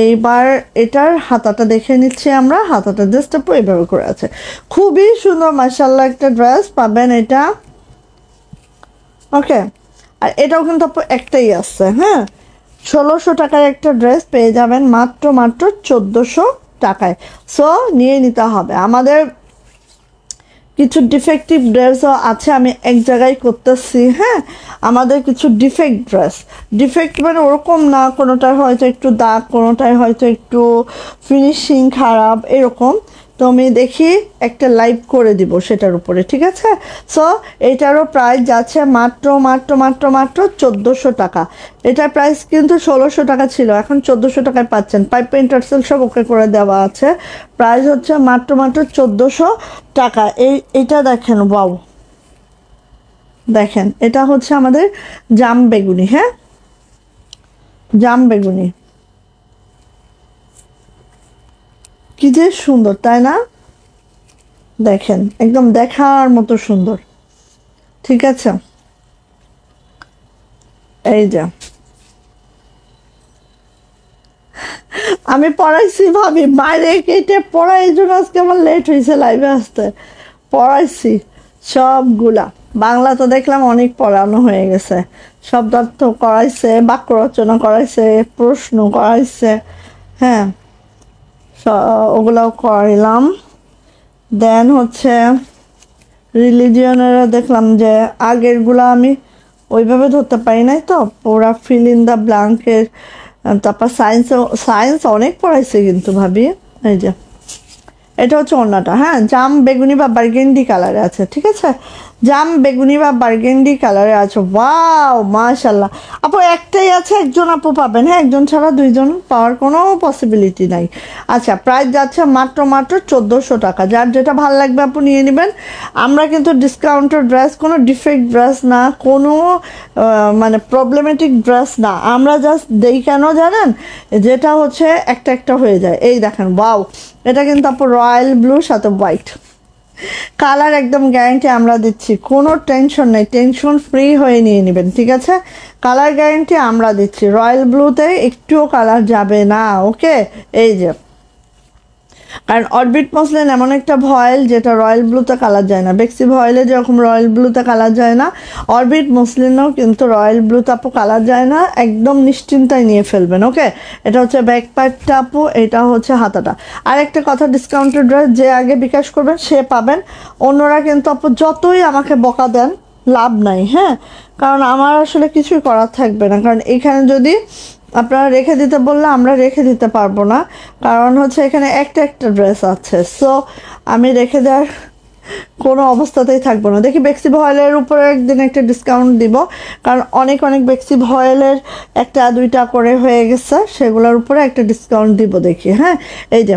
এইবার এটার হাতাটা দেখে নিচ্ছি আমরা হাতাটা জাস্ট এভাবে করে আছে খুবই সুন্দর মাশাল্লাহ একটা ড্রেস পাবেন এটা ওকে আর এটাও কিন্তু আপু একটাই আছে হ্যাঁ ষোলোশো টাকার একটা ড্রেস পেয়ে যাবেন মাত্র মাত্র চোদ্দোশো টাকায় সো নিয়ে নিতে হবে আমাদের কিছু ডিফেক্টিভ ড্রেসও আছে আমি এক জায়গায় করতেছি হ্যাঁ আমাদের কিছু ডিফেক্ট ড্রেস ডিফেক্ট মানে ওরকম না কোনোটায় হয়তো একটু দাগ কোনোটায় হয়তো একটু ফিনিশিং খারাপ এরকম তো আমি দেখি একটা লাইভ করে দিব সেটার উপরে ঠিক আছে সো এটারও প্রাইস যাচ্ছে মাত্র মাত্র মাত্র মাত্র চোদ্দোশো টাকা এটার প্রাইস কিন্তু ষোলোশো টাকা ছিল এখন চোদ্দোশো টাকায় পাচ্ছেন পাইপ সেল সব ওকে করে দেওয়া আছে প্রাইস হচ্ছে মাত্র মাত্র চোদ্দোশো টাকা এই এটা দেখেন বাউ দেখেন এটা হচ্ছে আমাদের জাম বেগুনি হ্যাঁ জাম বেগুনি কি যে সুন্দর তাই না দেখেন একদম দেখার মতো সুন্দর ঠিক আছে এই যা আমি পড়াইছি ভাবি বাইরে কেটে পড়াই এই জন্য আজকে আমার লেট হয়েছে লাইভে আসতে পড়াইছি সবগুলা বাংলা তো দেখলাম অনেক পড়ানো হয়ে গেছে শব্দার্থ করাইছে বাক্য রচনা করাইছে প্রশ্ন করাইছে হ্যাঁ ওগুলাও করলাম দেন হচ্ছে রিলিজিয়নেরা দেখলাম যে আগেরগুলো আমি ওইভাবে ধরতে পারি নাই তো পুরা ফিল ইন দ্য ব্ল্যাঙ্কের তারপর সায়েন্স সায়েন্স অনেক পড়াইছে কিন্তু ভাবি এই যে এটা হচ্ছে অন্যটা হ্যাঁ জাম বেগুনি বা বার্গেন্ডি কালারে আছে ঠিক আছে জাম বেগুনি বা বার্গেন্ডি কালারে আছে ওয়াও মাশাল্লাহ আপু একটাই আছে একজন আপু পাবেন হ্যাঁ একজন ছাড়া দুইজন পাওয়ার কোনো পসিবিলিটি নাই আচ্ছা প্রাইস যাচ্ছে মাত্র মাত্র চোদ্দোশো টাকা যার যেটা ভালো লাগবে আপু নিয়ে নেবেন আমরা কিন্তু ডিসকাউন্টের ড্রেস কোনো ডিফেক্ট ড্রেস না কোনো মানে প্রবলেমেটিক ড্রেস না আমরা জাস্ট দেই কেন জানেন যেটা হচ্ছে একটা একটা হয়ে যায় এই দেখেন বাউ এটা কিন্তু আপু রয়্যাল ব্লু সাথে হোয়াইট কালার একদম গ্যারেন্টি আমরা দিচ্ছি কোনো টেনশন নেই টেনশন ফ্রি হয়ে নিয়ে নেবেন ঠিক আছে কালার গ্যারেন্টি আমরা দিচ্ছি রয়্যাল ব্লুতে একটুও কালার যাবে না ওকে এই যে কারণ অরবিট মসলিন এমন একটা ভয়েল যেটা রয়্যাল ব্লুতে কালার যায় না বেক্সি ভয়েলে যেরকম রয়্যাল ব্লুতে কালার যায় না অরবিট মসলিনও কিন্তু রয়্যাল ব্লুতে আপু কালার যায় না একদম নিশ্চিন্তায় নিয়ে ফেলবেন ওকে এটা হচ্ছে ব্যাক পার্টটা আপু এটা হচ্ছে হাতাটা আর একটা কথা ডিসকাউন্টেড ড্রেস যে আগে বিকাশ করবেন সে পাবেন অন্যরা কিন্তু আপু যতই আমাকে বকা দেন লাভ নাই হ্যাঁ কারণ আমার আসলে কিছুই করার থাকবে না কারণ এখানে যদি আপনারা রেখে দিতে বললে আমরা রেখে দিতে পারবো না কারণ হচ্ছে এখানে একটা একটা ড্রেস আছে সো আমি রেখে দেওয়ার কোনো অবস্থাতেই থাকবো না দেখি বেক্সি ভয়েলের উপরে একদিন একটা ডিসকাউন্ট দিব কারণ অনেক অনেক বেক্সি ভয়েলের একটা দুইটা করে হয়ে গেছে সেগুলোর উপরে একটা ডিসকাউন্ট দিব দেখি হ্যাঁ এই যে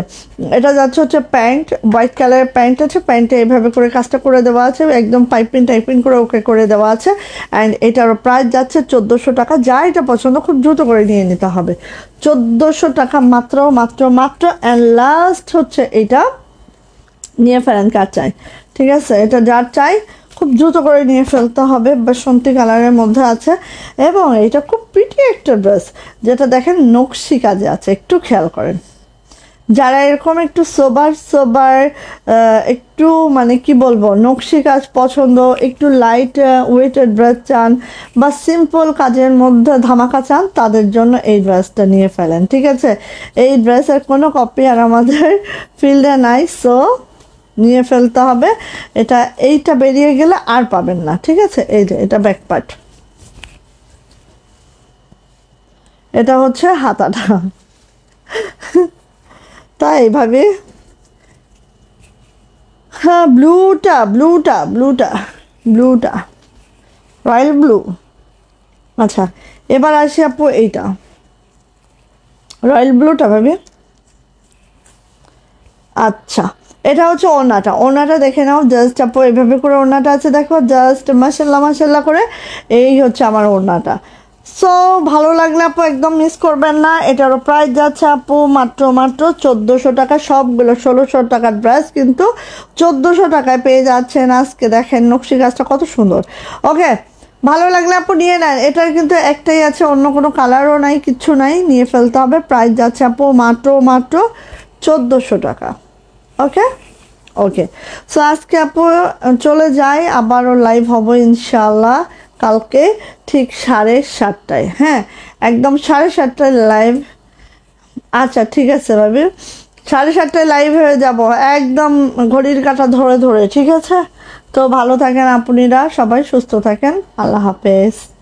এটা যাচ্ছে হচ্ছে প্যান্ট হোয়াইট কালারের প্যান্ট আছে প্যান্টটা এইভাবে করে কাজটা করে দেওয়া আছে একদম পাইপিং টাইপিং করে ওকে করে দেওয়া আছে অ্যান্ড এটার প্রাইস যাচ্ছে চোদ্দোশো টাকা যা এটা পছন্দ খুব দ্রুত করে নিয়ে নিতে হবে চোদ্দোশো টাকা মাত্র মাত্র মাত্র অ্যান্ড লাস্ট হচ্ছে এটা নিয়ে ফেরান কাজ চাই ঠিক আছে এটা যার চাই খুব দ্রুত করে নিয়ে ফেলতে হবে বাসন্তী কালারের মধ্যে আছে এবং এটা খুব প্রিটি একটা ড্রেস যেটা দেখেন নকশি কাজে আছে একটু খেয়াল করেন যারা এরকম একটু সোবার সোবার একটু মানে কি বলবো নকশি কাজ পছন্দ একটু লাইট ওয়েটেড ড্রেস চান বা সিম্পল কাজের মধ্যে ধামাকা চান তাদের জন্য এই ড্রেসটা নিয়ে ফেলেন ঠিক আছে এই ড্রেসের কোনো কপি আর আমাদের ফিল্ডে নাই সো নিয়ে ফেলতে হবে এটা এইটা বেরিয়ে গেলে আর পাবেন না ঠিক আছে এই যে এটা ব্যাক পার্ট এটা হচ্ছে হাতাটা তাই এইভাবে হ্যাঁ ব্লুটা ব্লুটা ব্লুটা ব্লুটা রয়্যাল ব্লু আচ্ছা এবার আসি আপু এইটা রয়্যাল ব্লুটা ভাবি আচ্ছা এটা হচ্ছে ওনাটা ওনাটা দেখে নাও জাস্ট আপু এভাবে করে ওনাটা আছে দেখো জাস্ট মাসাল্লা মাসাল্লা করে এই হচ্ছে আমার ওনাটা সো ভালো লাগলে আপু একদম মিস করবেন না এটারও প্রাইস যাচ্ছে আপু মাত্র মাত্র চোদ্দোশো টাকা সবগুলো ষোলোশো টাকার ড্রেস কিন্তু চোদ্দোশো টাকায় পেয়ে যাচ্ছেন আজকে দেখেন নকশি গাছটা কত সুন্দর ওকে ভালো লাগলে আপু নিয়ে নেন এটার কিন্তু একটাই আছে অন্য কোনো কালারও নাই কিচ্ছু নাই নিয়ে ফেলতে হবে প্রাইস যাচ্ছে আপু মাত্র মাত্র চোদ্দোশো টাকা ওকে ওকে সো আজকে আপু চলে যাই আবারও লাইভ হব ইনশাল্লাহ কালকে ঠিক সাড়ে সাতটায় হ্যাঁ একদম সাড়ে সাতটায় লাইভ আচ্ছা ঠিক আছে ভাবি সাড়ে সাতটায় লাইভ হয়ে যাব একদম ঘড়ির কাটা ধরে ধরে ঠিক আছে তো ভালো থাকেন আপনিরা সবাই সুস্থ থাকেন আল্লাহ হাফেজ